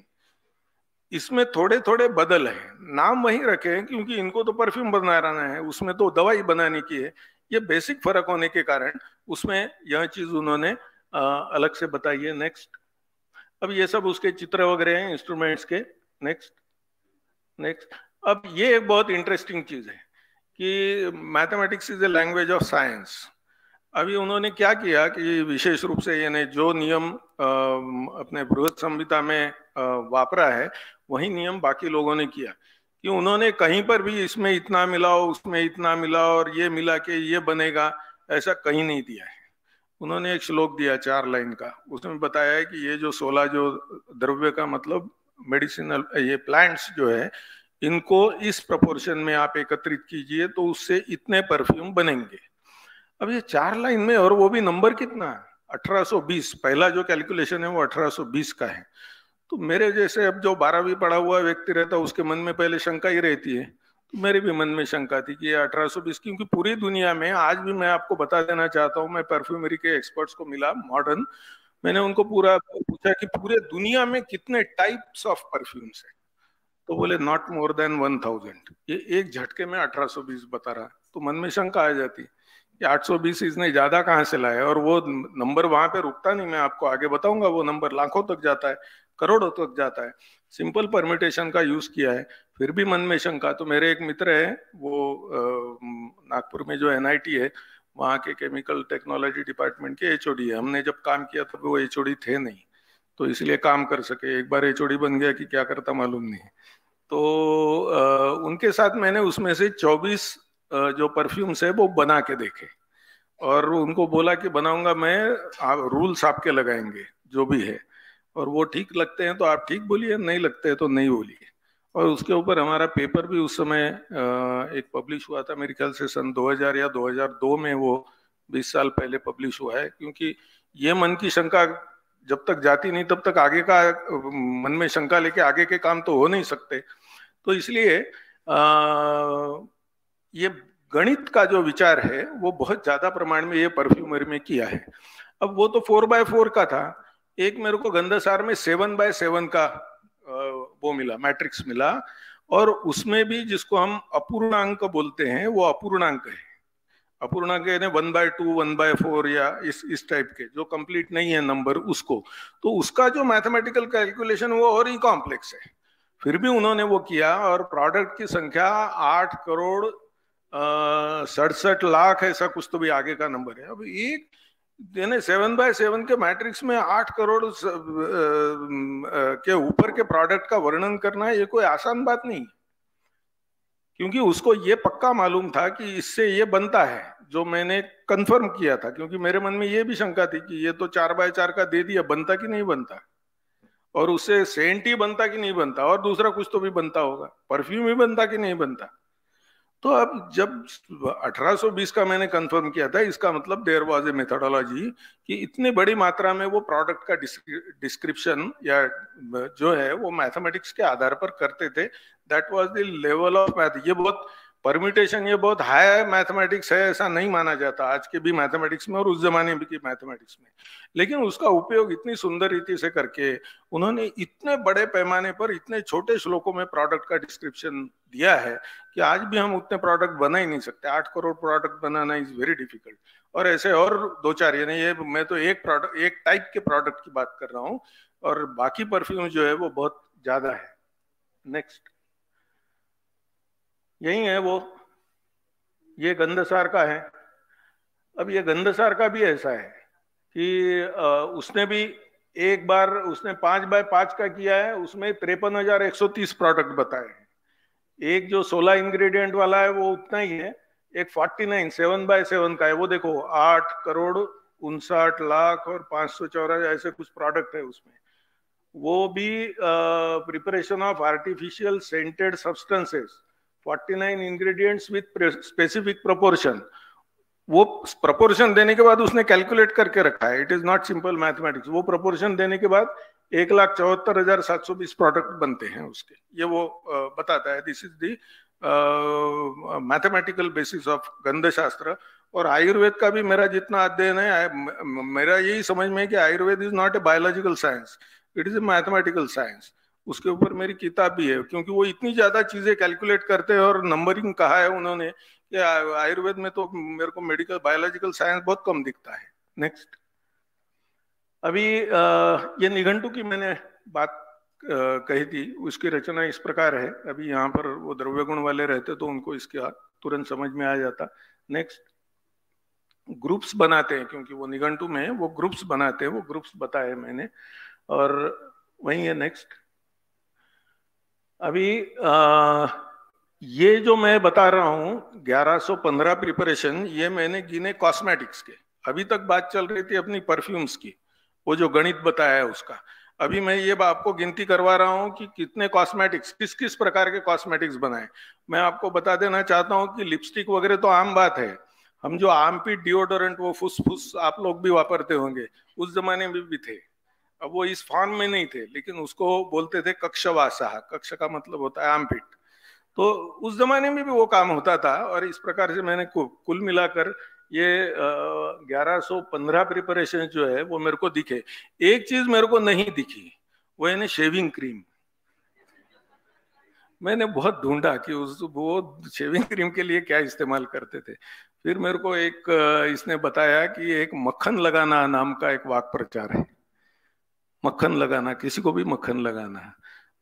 इसमें थोड़े थोड़े बदल है नाम वही रखे हैं क्योंकि इनको तो परफ्यूम बनाना है उसमें तो दवाई बनाने की है ये बेसिक फर्क होने के कारण उसमें यह चीज उन्होंने अलग से बताई है नेक्स्ट अब ये सब उसके चित्र वगैरह हैं इंस्ट्रूमेंट्स के नेक्स्ट नेक्स्ट अब ये एक बहुत इंटरेस्टिंग चीज है कि mathematics is a language of science अभी उन्होंने क्या किया कि विशेष रूप से यानी जो नियम अपने बृहद संहिता में वापरा है वही नियम बाकी लोगों ने किया कि उन्होंने कहीं पर भी इसमें इतना मिला उसमें इतना मिला और ये मिला के ये बनेगा ऐसा कहीं नहीं दिया है उन्होंने एक श्लोक दिया चार लाइन का उसमें बताया है कि ये जो सोलह जो द्रव्य का मतलब मेडिसिनल ये प्लांट्स जो है इनको इस प्रपोर्शन में आप एकत्रित कीजिए तो उससे इतने परफ्यूम बनेंगे अब ये चार लाइन में और वो भी नंबर कितना है 1820 पहला जो कैलकुलेशन है वो 1820 का है तो मेरे जैसे अब जो बारहवीं पढ़ा हुआ व्यक्ति रहता उसके मन में पहले शंका ही रहती है तो मेरे भी मन में शंका थी कि अठारह सौ बीस क्योंकि पूरी दुनिया में आज भी मैं आपको बता देना चाहता हूँ मैं परफ्यूमरी के एक्सपर्ट्स को मिला मॉडर्न मैंने उनको पूरा पूछा कि पूरे दुनिया में कितने टाइप्स ऑफ परफ्यूम्स है तो बोले not more than one thousand ये एक झटके में अठारह सौ बीस बता रहा तो मन में शंका आ जाती कि बीस इसने ज्यादा कहाँ से लाया और वो नंबर वहां पे रुकता नहीं मैं आपको आगे बताऊंगा वो नंबर लाखों तक जाता है करोड़ों तक जाता है सिंपल परमिटेशन का यूज किया है फिर भी मन में शंका तो मेरे एक मित्र है वो नागपुर में जो एन है वहाँ के केमिकल टेक्नोलॉजी डिपार्टमेंट के एच है हमने जब काम किया तब वो एच थे नहीं तो इसलिए काम कर सके एक बार एच बन गया कि क्या करता मालूम नहीं तो आ, उनके साथ मैंने उसमें से 24 आ, जो परफ्यूम्स है वो बना के देखे और उनको बोला कि बनाऊंगा मैं आप रूल्स आपके लगाएंगे जो भी है और वो ठीक लगते हैं तो आप ठीक बोलिए नहीं लगते हैं तो नहीं बोलिए और उसके ऊपर हमारा पेपर भी उस समय एक पब्लिश हुआ था मेरे ख्याल से सन 2000 या 2002 में वो 20 साल पहले पब्लिश हुआ है क्योंकि ये मन की शंका जब तक जाती नहीं तब तक आगे का मन में शंका लेके आगे के काम तो हो नहीं सकते तो इसलिए ये गणित का जो विचार है वो बहुत ज्यादा प्रमाण में ये परफ्यूमरी में किया है अब वो तो फोर बाय फोर का था एक मेरे को गंधसार में सेवन बाय सेवन का वो मिला मैट्रिक्स मिला और उसमें भी जिसको हम अपूर्णांक बोलते हैं वो अपूर्णांक है अपूर्णांक यानी one by two one by four या इस इस टाइप के जो कंप्लीट नहीं है नंबर उसको तो उसका जो मैथमेटिकल कैलकुलेशन वो और ही कॉम्प्लेक्स है फिर भी उन्होंने वो किया और प्रोडक्ट की संख्या आठ करोड़ सड़सठ लाख ऐसा कुछ तो भी आगे का नंबर है अब एक यानी सेवन बाय सेवन के मैट्रिक्स में आठ करोड़ स, आ, आ, के ऊपर के प्रोडक्ट का वर्णन करना ये कोई आसान बात नहीं क्योंकि उसको ये पक्का मालूम था कि इससे ये बनता है जो मैंने कंफर्म किया था क्योंकि मेरे मन में ये भी शंका थी कि ये तो चार बाय चार का दे दिया बनता कि नहीं बनता और उससे सेंट ही बनता कि नहीं बनता और दूसरा कुछ तो भी बनता होगा परफ्यूम ही बनता कि नहीं बनता तो अब जब 1820 का मैंने कंफर्म किया था इसका मतलब देर वॉज ए मेथोडोलॉजी कि इतनी बड़ी मात्रा में वो प्रोडक्ट का डिस्क्रिप्शन या जो है वो मैथमेटिक्स के आधार पर करते थे that was the level of math ये बहुत परमिटेशन ये बहुत हाई मैथमेटिक्स है ऐसा नहीं माना जाता आज के भी मैथमेटिक्स में और उस जमाने भी की मैथमेटिक्स में लेकिन उसका उपयोग इतनी सुंदर रीति से करके उन्होंने इतने बड़े पैमाने पर इतने छोटे श्लोकों में प्रोडक्ट का डिस्क्रिप्शन दिया है कि आज भी हम उतने प्रोडक्ट बना ही नहीं सकते आठ करोड़ प्रोडक्ट बनाना इज वेरी डिफिकल्ट और ऐसे और दो चार यानी ये मैं तो एक प्रोडक्ट एक टाइप के प्रोडक्ट की बात कर रहा हूँ और बाकी परफ्यूम जो है वो बहुत ज्यादा है नेक्स्ट यही है वो ये गंधसार का है अब ये गंधसार का भी ऐसा है कि उसने भी एक बार उसने पांच बाय पांच का किया है उसमें त्रेपन हजार एक सौ तीस प्रोडक्ट बताए एक जो सोलह इंग्रेडिएंट वाला है वो उतना ही है एक forty nine seven by seven का है वो देखो आठ करोड़ उनसाठ लाख और पांच सौ चौरासी ऐसे कुछ प्रोडक्ट है उसमें वो भी preparation of artificial scented substances 49 ingredients with specific proportion वो प्रोपोर्शन देने के बाद उसने कैलकुलेट करके रखा है it is not simple mathematics वो प्रोपोर्शन देने के बाद एक लाख चौहत्तर हजार सात सौ बीस प्रोडक्ट बनते हैं उसके ये वो बताता है this is the mathematical basis of Gandha Shastra और आयुर्वेद का भी मेरा जितना अध्ययन है मेरा यही समझ में है कि Ayurveda is not a biological science it is a mathematical science उसके ऊपर मेरी किताब भी है क्योंकि वो इतनी ज्यादा चीजें कैलकुलेट करते हैं और नंबरिंग कहा है उन्होंने कि आयुर्वेद में तो मेरे को मेडिकल बायोलॉजिकल साइंस बहुत कम दिखता है नेक्स्ट अभी ये निघंटू की मैंने बात कही थी उसकी रचना इस प्रकार है अभी यहाँ पर वो द्रव्य गुण वाले रहते तो उनको इसका तुरंत समझ में आ जाता नेक्स्ट ग्रुप्स बनाते हैं क्योंकि वो निघंटू में वो ग्रुप्स बनाते हैं वो ग्रुप्स बताए मैंने और वही है नेक्स्ट अभी आ, ये जो मैं बता रहा हूँ 1115 प्रिपरेशन ये मैंने गिने कॉस्मेटिक्स के अभी तक बात चल रही थी अपनी परफ्यूम्स की वो जो गणित बताया है उसका अभी मैं ये आपको गिनती करवा रहा हूँ कि कितने कॉस्मेटिक्स किस किस प्रकार के कॉस्मेटिक्स बनाए मैं आपको बता देना चाहता हूँ कि लिपस्टिक वगैरह तो आम बात है हम जो आम पीट डिओडोरेंट वो फुस फुस आप लोग भी वापरते होंगे उस जमाने में भी, भी थे अब वो इस फॉर्म में नहीं थे लेकिन उसको बोलते थे कक्षवासाह कक्ष का मतलब होता है आमपिट तो उस जमाने में भी वो काम होता था और इस प्रकार से मैंने कुल मिलाकर ये ग्यारह सौ पंद्रह प्रिपरेशन जो है वो मेरे को दिखे एक चीज मेरे को नहीं दिखी वो है शेविंग क्रीम मैंने बहुत ढूंढा कि उस वो शेविंग क्रीम के लिए क्या इस्तेमाल करते थे फिर मेरे को एक इसने बताया कि एक मक्खन लगाना नाम का एक वाक प्रचार है मक्खन लगाना किसी को भी मक्खन लगाना है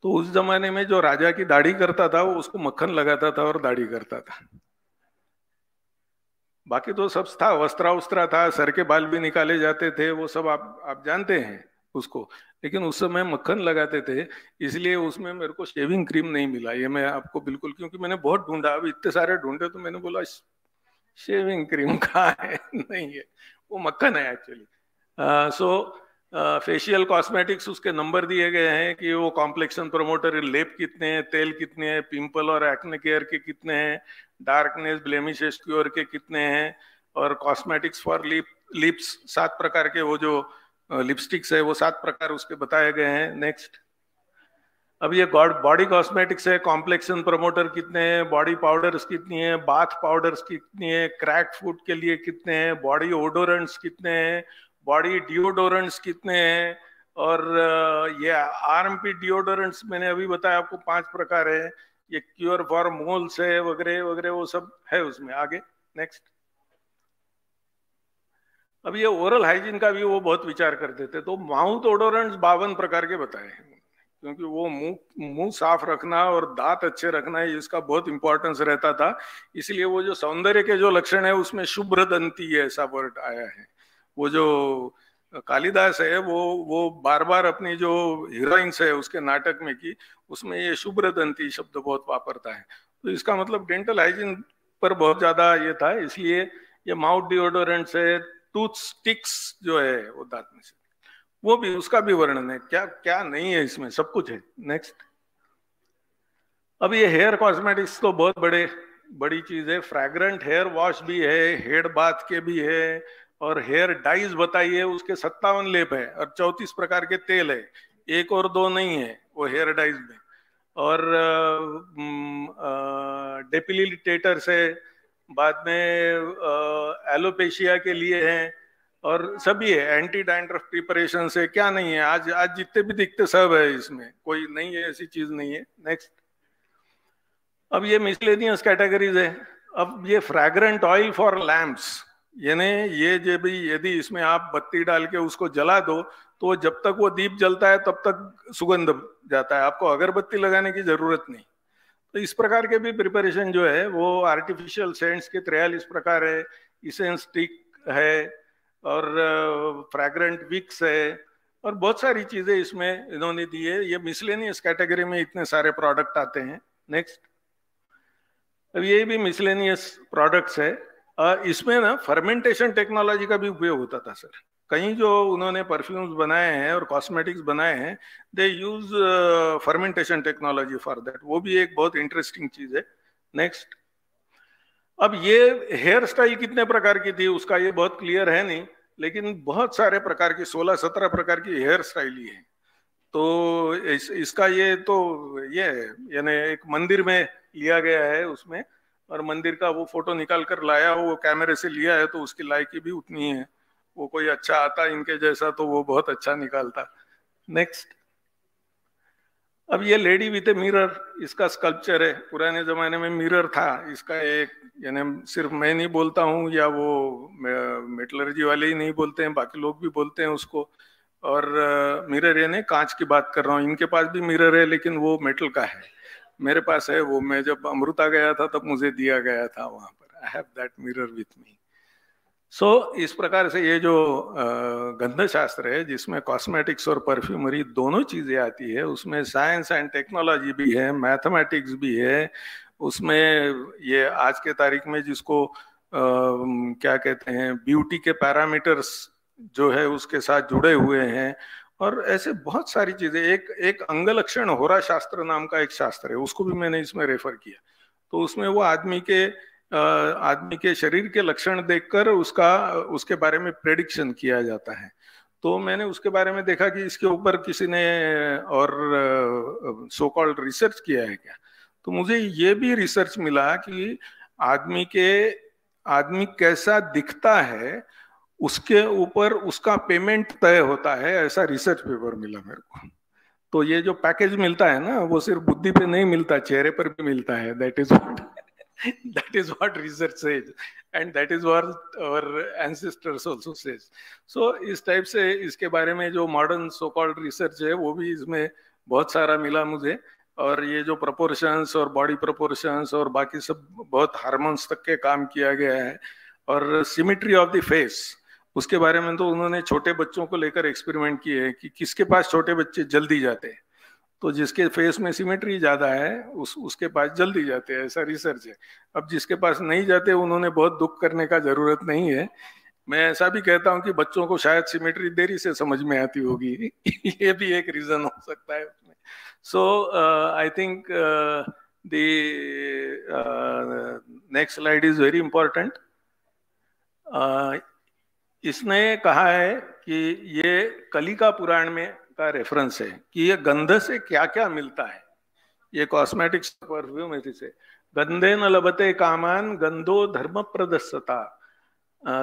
तो उस जमाने में जो राजा की दाढ़ी करता था वो उसको मक्खन लगाता था और दाढ़ी करता था बाकी तो सब था वस्त्रा उस्त्रा था सर के बाल भी निकाले जाते थे वो सब आप आप जानते हैं उसको लेकिन उस समय मक्खन लगाते थे इसलिए उसमें मेरे को शेविंग क्रीम नहीं मिला ये मैं आपको बिल्कुल क्योंकि मैंने बहुत ढूंढा अब इतने सारे ढूंढे तो मैंने बोला शेविंग क्रीम कहा है नहीं है वो मक्खन है actually so uh, so, facial cosmetics उसके नंबर दिए गए हैं कि वो कॉम्प्लेक्शन प्रोमोटर लेप कितने हैं तेल कितने हैं पिंपल और एक्ने केयर के कितने हैं डार्कनेस ब्लेमिश एस्क्योर के कितने हैं और कॉस्मेटिक्स फॉर लिप लिप्स सात प्रकार के वो जो लिपस्टिक्स है वो सात प्रकार उसके बताए गए हैं नेक्स्ट अब ये गॉड बॉडी कॉस्मेटिक्स है कॉम्प्लेक्शन प्रमोटर कितने हैं बॉडी पाउडर्स कितनी है बाथ पाउडर्स कितनी है क्रैक फूड के लिए कितने हैं बॉडी ओडोरेंट्स कितने हैं बॉडी डिओडोरेंट्स कितने हैं और ये आरएमपी पी डिओडोरेंट्स मैंने अभी बताया आपको पांच प्रकार है ये क्योर फॉर मोल्स है वगैरह वगैरह वो सब है उसमें आगे नेक्स्ट अब ये ओरल हाइजीन का भी वो बहुत विचार करते थे तो माउथ ओडोरेंट्स बावन प्रकार के बताए हैं क्योंकि वो मुंह मुंह साफ रखना और दांत अच्छे रखना है इसका बहुत इंपॉर्टेंस रहता था इसलिए वो जो सौंदर्य के जो लक्षण है उसमें शुभ्र दंती ऐसा वर्ड आया है वो जो कालिदास है वो वो बार बार अपनी जो हीरोइंस है उसके नाटक में की उसमें ये शुभ्र दंती शब्द बहुत वापरता है तो इसका मतलब डेंटल हाइजीन पर बहुत ज्यादा ये था इसलिए ये माउथ डिओडोरेंट है टूथ स्टिक्स जो है वो दांत में से वो भी उसका भी वर्णन है क्या क्या नहीं है इसमें सब कुछ है नेक्स्ट अब ये हेयर कॉस्मेटिक्स तो बहुत बड़े बड़ी चीज है फ्रेग्रेंट हेयर वॉश भी है हेड बाथ के भी है और हेयर डाइज बताइए उसके सत्तावन लेप है और चौतीस प्रकार के तेल है एक और दो नहीं है वो हेयर डाइज में और डेपिलिटेटर्स है बाद में एलोपेशिया के लिए हैं और सभी है एंटी डाइंड्रफ प्रिपरेशन से क्या नहीं है आज आज जितने भी दिखते सब है इसमें कोई नहीं है ऐसी चीज नहीं है नेक्स्ट अब ये मिसलेनियस कैटेगरीज है अब ये फ्रैग्रेंट ऑयल फॉर लैम्प्स यानी ये जो भी यदि इसमें आप बत्ती डाल के उसको जला दो तो जब तक वो दीप जलता है तब तक सुगंध जाता है आपको अगरबत्ती लगाने की जरूरत नहीं तो इस प्रकार के भी प्रिपरेशन जो है वो आर्टिफिशियल सेंट्स के त्रयालीस प्रकार है इसेंस स्टिक है और फ्रैग्रेंट विक्स है और बहुत सारी चीजें इसमें इन्होंने दी है ये मिसलेनियस कैटेगरी में इतने सारे प्रोडक्ट आते हैं नेक्स्ट अब ये भी मिसलेनियस प्रोडक्ट्स है इसमें ना फर्मेंटेशन टेक्नोलॉजी का भी उपयोग होता था सर कहीं जो उन्होंने परफ्यूम्स बनाए हैं और कॉस्मेटिक्स बनाए हैं they use fermentation technology for that वो भी एक बहुत इंटरेस्टिंग चीज है नेक्स्ट अब ये हेयर स्टाइल कितने प्रकार की थी उसका ये बहुत क्लियर है नहीं लेकिन बहुत सारे प्रकार की 16-17 प्रकार की हेयर स्टाइल ही है तो इस, इसका ये तो ये यानी एक मंदिर में लिया गया है उसमें और मंदिर का वो फोटो निकाल कर लाया हो वो कैमरे से लिया है तो उसकी लायकी भी उतनी है वो कोई अच्छा आता इनके जैसा तो वो बहुत अच्छा निकालता नेक्स्ट अब ये लेडी विथ ए मिरर इसका स्कल्पचर है पुराने जमाने में मिरर था इसका एक यानी सिर्फ मैं नहीं बोलता हूँ या वो मेटलर्जी वाले ही नहीं बोलते हैं बाकी लोग भी बोलते हैं उसको और मिरर यानी कांच की बात कर रहा हूँ इनके पास भी मिरर है लेकिन वो मेटल का है मेरे पास है वो मैं जब अमृता गया था तब मुझे दिया गया था वहां पर I have that mirror with me so इस प्रकार से ये जो गंध शास्त्र है जिसमें कॉस्मेटिक्स और परफ्यूमरी दोनों चीजें आती है उसमें साइंस एंड टेक्नोलॉजी भी है मैथमेटिक्स भी है उसमें ये आज के तारीख में जिसको आ, क्या कहते हैं ब्यूटी के पैरामीटर्स जो है उसके साथ जुड़े हुए हैं और ऐसे बहुत सारी चीजें एक एक अंगलक्षण होरा शास्त्र नाम का एक शास्त्र है उसको भी मैंने इसमें रेफर किया तो उसमें वो आदमी के आदमी के शरीर के लक्षण देखकर उसका उसके बारे में प्रेडिक्शन किया जाता है तो मैंने उसके बारे में देखा कि इसके ऊपर किसी ने और सो कॉल्ड रिसर्च किया है क्या तो मुझे ये भी रिसर्च मिला कि आदमी के आदमी कैसा दिखता है उसके ऊपर उसका पेमेंट तय होता है ऐसा रिसर्च पेपर मिला मेरे को तो ये जो पैकेज मिलता है ना वो सिर्फ बुद्धि पे नहीं मिलता चेहरे पर भी मिलता है that is what that is what research says and that is what our ancestors also says so इस टाइप से इसके बारे में जो मॉडर्न सो कॉल्ड रिसर्च है वो भी इसमें बहुत सारा मिला मुझे और ये जो प्रपोर्शंस और बॉडी प्रपोर्शंस और बाकी सब बहुत हार्मोन्स तक के काम किया गया है और सिमिट्री ऑफ द फेस उसके बारे में तो उन्होंने छोटे बच्चों को लेकर एक्सपेरिमेंट किए हैं कि किसके पास छोटे बच्चे जल्दी जाते हैं तो जिसके फेस में सिमेट्री ज़्यादा है उस उसके पास जल्दी जाते हैं ऐसा रिसर्च है अब जिसके पास नहीं जाते उन्होंने बहुत दुख करने का ज़रूरत नहीं है मैं ऐसा भी कहता हूँ कि बच्चों को शायद सिमेट्री देरी से समझ में आती होगी ये भी एक रीज़न हो सकता है उसमें so I think the slide is very important इसने कहा है कि ये कलिका पुराण में का रेफरेंस है कि ये गंध से क्या क्या मिलता है ये कॉस्मेटिक्स परफ्यूम से गंधे न लबते कामान गंधो धर्म प्रदस्ता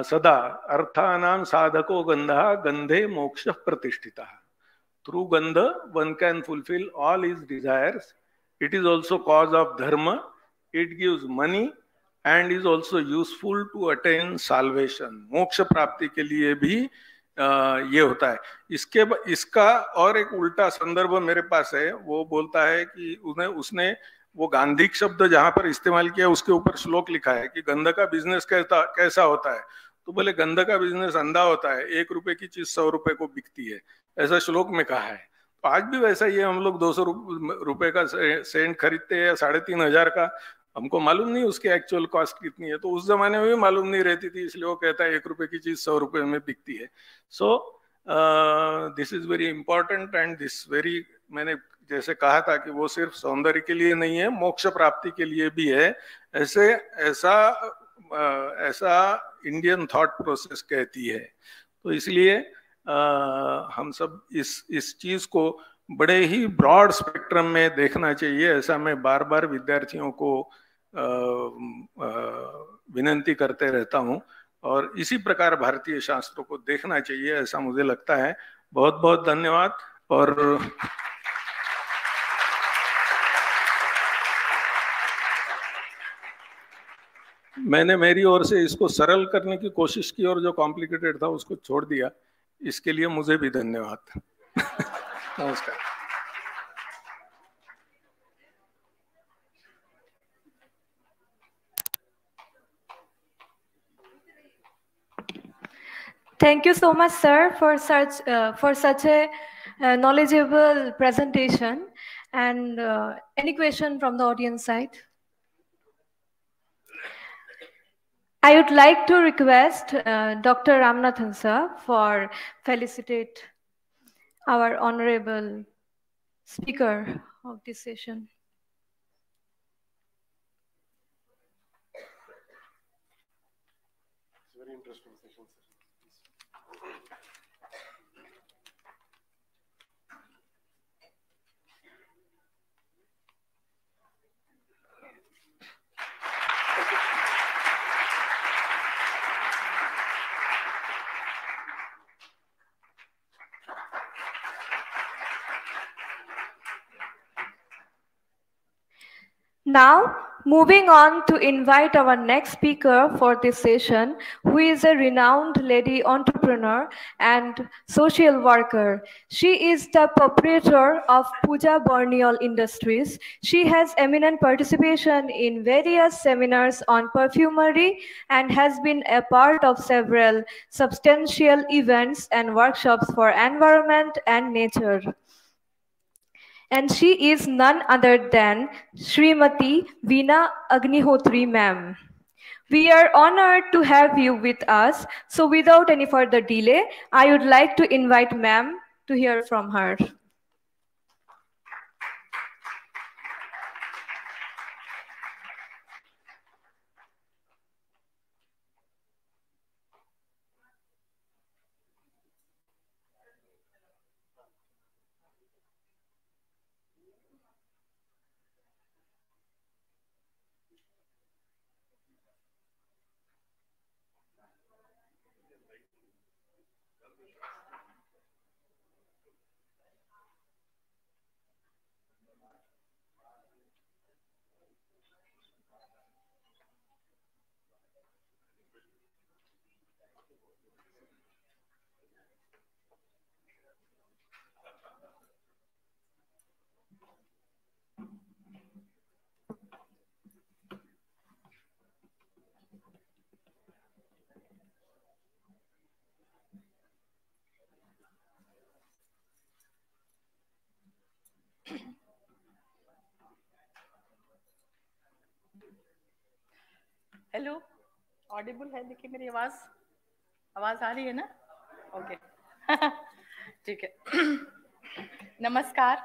सदा अर्थानाम साधको गंधा गंधे मोक्ष प्रतिष्ठिता through gandh one can fulfil all his desires it is also cause of dharma it gives money and is also useful to attain salvation मोक्ष प्राप्ति के लिए भी ये होता है इसके इसका और एक उल्टा संदर्भ मेरे पास है वो बोलता है कि उन्हें उसने वो गांधी शब्द जहां पर इस्तेमाल किया उसके ऊपर श्लोक लिखा है कि गंध का बिजनेस कैसा कैसा होता है तो बोले गंध का बिजनेस अंधा होता है एक रुपए की चीज सौ रुपए को बिकती है ऐसा श्लोक में कहा है तो आज भी वैसा ही है हम लोग दो सौ रुपए का सेंट खरीदते हैं या साढ़े तीन हजार का हमको मालूम नहीं उसकी एक्चुअल कॉस्ट कितनी है तो उस जमाने में भी मालूम नहीं रहती थी इसलिए वो कहता है एक रुपए की चीज सौ रुपए में बिकती है so this is very important and this very मैंने जैसे कहा था कि वो सिर्फ सौंदर्य के लिए नहीं है मोक्ष प्राप्ति के लिए भी है ऐसे ऐसा uh, ऐसा इंडियन थॉट प्रोसेस कहती है तो इसलिए uh, हम सब इस इस चीज को बड़े ही ब्रॉड स्पेक्ट्रम में देखना चाहिए ऐसा मैं बार बार विद्यार्थियों को विनंती करते रहता हूँ और इसी प्रकार भारतीय शास्त्रों को देखना चाहिए ऐसा मुझे लगता है बहुत बहुत धन्यवाद और मैंने मेरी ओर से इसको सरल करने की कोशिश की और जो कॉम्प्लिकेटेड था उसको छोड़ दिया इसके लिए मुझे भी धन्यवाद नमस्कार
Thank you so much, sir, for such uh, for such a uh, knowledgeable presentation. And uh, any question from the audience side? I would like to request uh, Dr. Ramnathan sir for felicitate our honorable speaker of this session. Now, moving on to invite our next speaker for this session, who is a renowned lady entrepreneur and social worker. She is the proprietor of Puja Borneol Industries. She has eminent participation in various seminars on perfumery and has been a part of several substantial events and workshops for environment and nature and she is none other than Srimati Veena Agnihotri ma'am. We are honored to have you with us. So without any further delay, I would like to invite ma'am to hear from her.
Audible है देखिए मेरी आवाज आवाज आ रही है ना okay ठीक है नमस्कार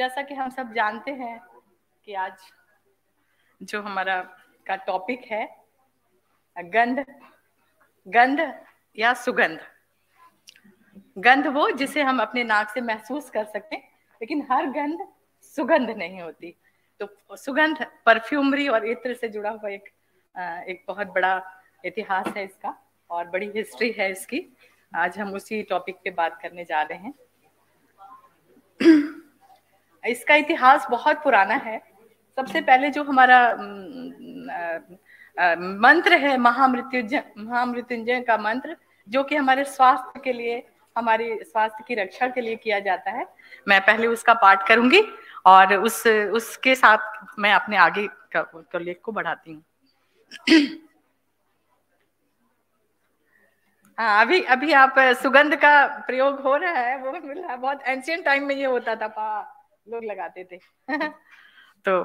जैसा कि हम सब जानते हैं कि आज जो हमारा का टॉपिक है गंध गंध या सुगंध गंध वो जिसे हम अपने नाक से महसूस कर सकें लेकिन हर गंध सुगंध नहीं होती तो सुगंध परफ्यूमरी और इत्र से जुड़ा हुआ एक एक बहुत बड़ा इतिहास है इसका और बड़ी हिस्ट्री है इसकी आज हम उसी टॉपिक पे बात करने जा रहे हैं इसका इतिहास बहुत पुराना है सबसे पहले जो हमारा मंत्र है महामृत्युंजय महामृत्युंजय का मंत्र जो कि हमारे स्वास्थ्य के लिए हमारी स्वास्थ्य की रक्षा के लिए किया जाता है मैं पहले उसका पाठ करूंगी और उस उसके साथ मैं अपने आगे कॉलेज को बढ़ाती हूँ हाँ अभी अभी आप सुगंध का प्रयोग हो रहा है वो मिल रहा है बहुत एंशियंट टाइम में ये होता था पा लोग लगाते थे तो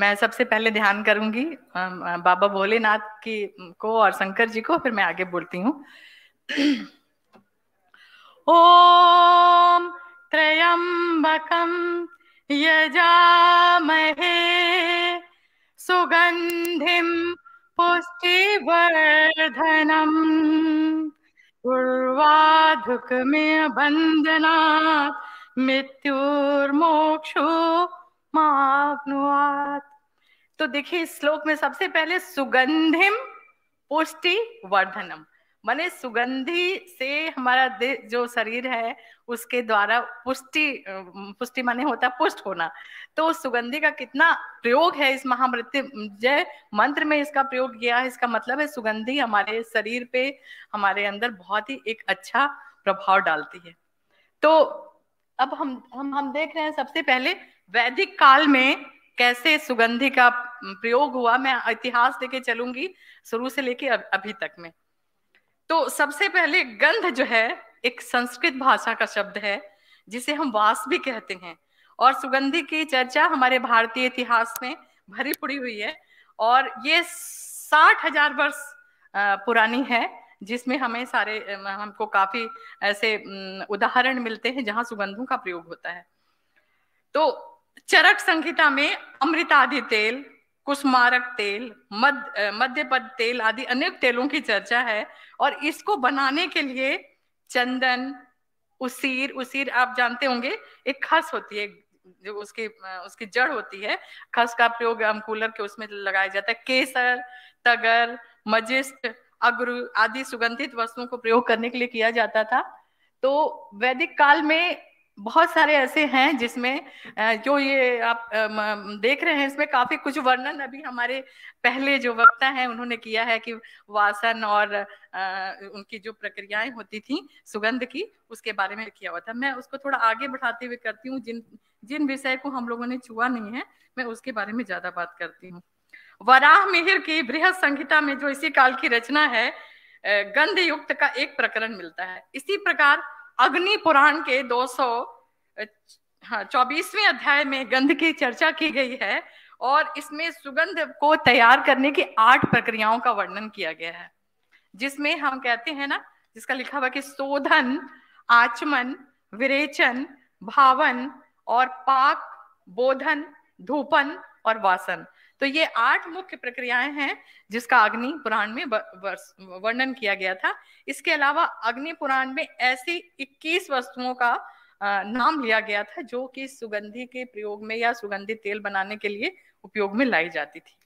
मैं सबसे पहले ध्यान करूंगी बाबा भोलेनाथ की को और शंकर जी को फिर मैं आगे बोलती हूँ ओम त्र्यम्बकं यजामहे सुगन्धिं पुष्टिवर्धनम् उर्वाधुकमेव बन्धना मृत्युर्मोक्षु माप्नुवात् तो देखिए श्लोक में सबसे पहले सुगंधिम पुष्टि वर्धनम माने सुगंधि से हमारा जो शरीर है उसके द्वारा पुष्टि पुष्टि माने होता है पुष्ट होना तो सुगंधी का कितना प्रयोग है इस महामृत्युंजय मंत्र में इसका प्रयोग किया है इसका मतलब है सुगंधी हमारे शरीर पे हमारे अंदर बहुत ही एक अच्छा प्रभाव डालती है तो अब हम हम हम देख रहे हैं सबसे पहले वैदिक काल में कैसे सुगंधि का प्रयोग हुआ मैं इतिहास लेके चलूंगी शुरू से लेके अभी तक में तो सबसे पहले गंध जो है एक संस्कृत भाषा का शब्द है जिसे हम वास भी कहते हैं और सुगंधि की चर्चा हमारे भारतीय इतिहास में भरी पड़ी हुई है और ये साठ हजार वर्ष पुरानी है जिसमें हमें सारे हमको काफी ऐसे उदाहरण मिलते हैं जहां सुगंधों का प्रयोग होता है तो चरक संहिता में अमृतादि तेल कुमारक तेल मध्य मध्य पद तेल आदि अनेक तेलों की चर्चा है और इसको बनाने के लिए चंदन उसीर उसीर आप जानते होंगे एक खस होती है जो उसकी उसकी जड़ होती है खस का प्रयोग हम कूलर के उसमें लगाया जाता है केसर तगर मजिस्ट अग्र आदि सुगंधित वस्तुओं को प्रयोग करने के लिए किया जाता था तो वैदिक काल में बहुत सारे ऐसे हैं जिसमें जो ये आप देख रहे हैं इसमें काफी कुछ वर्णन अभी हमारे पहले जो वक्ता हैं उन्होंने किया है कि वासन और उनकी जो प्रक्रियाएं होती थी सुगंध की उसके बारे में किया हुआ था मैं उसको थोड़ा आगे बढ़ाते हुए करती हूँ जिन जिन विषय को हम लोगों ने छुआ नहीं है मैं उसके बारे में ज्यादा बात करती हूँ वराह मिहिर की बृहद संहिता में जो इसी काल की रचना है गंध युक्त का एक प्रकरण मिलता है इसी प्रकार अग्नि पुराण के दो सौ हाँ, चौबीसवें अध्याय में गंध की चर्चा की गई है और इसमें सुगंध को तैयार करने की आठ प्रक्रियाओं का वर्णन किया गया है जिसमें हम कहते हैं ना जिसका लिखा हुआ कि शोधन आचमन विरेचन भावन और पाक बोधन धूपन और वासन तो ये आठ मुख्य प्रक्रियाएं हैं जिसका अग्नि पुराण में वर्णन किया गया था इसके अलावा अग्नि पुराण में ऐसी 21 वस्तुओं का नाम लिया गया था जो कि सुगंधी के प्रयोग में या सुगंधित तेल बनाने के लिए उपयोग में लाई जाती थी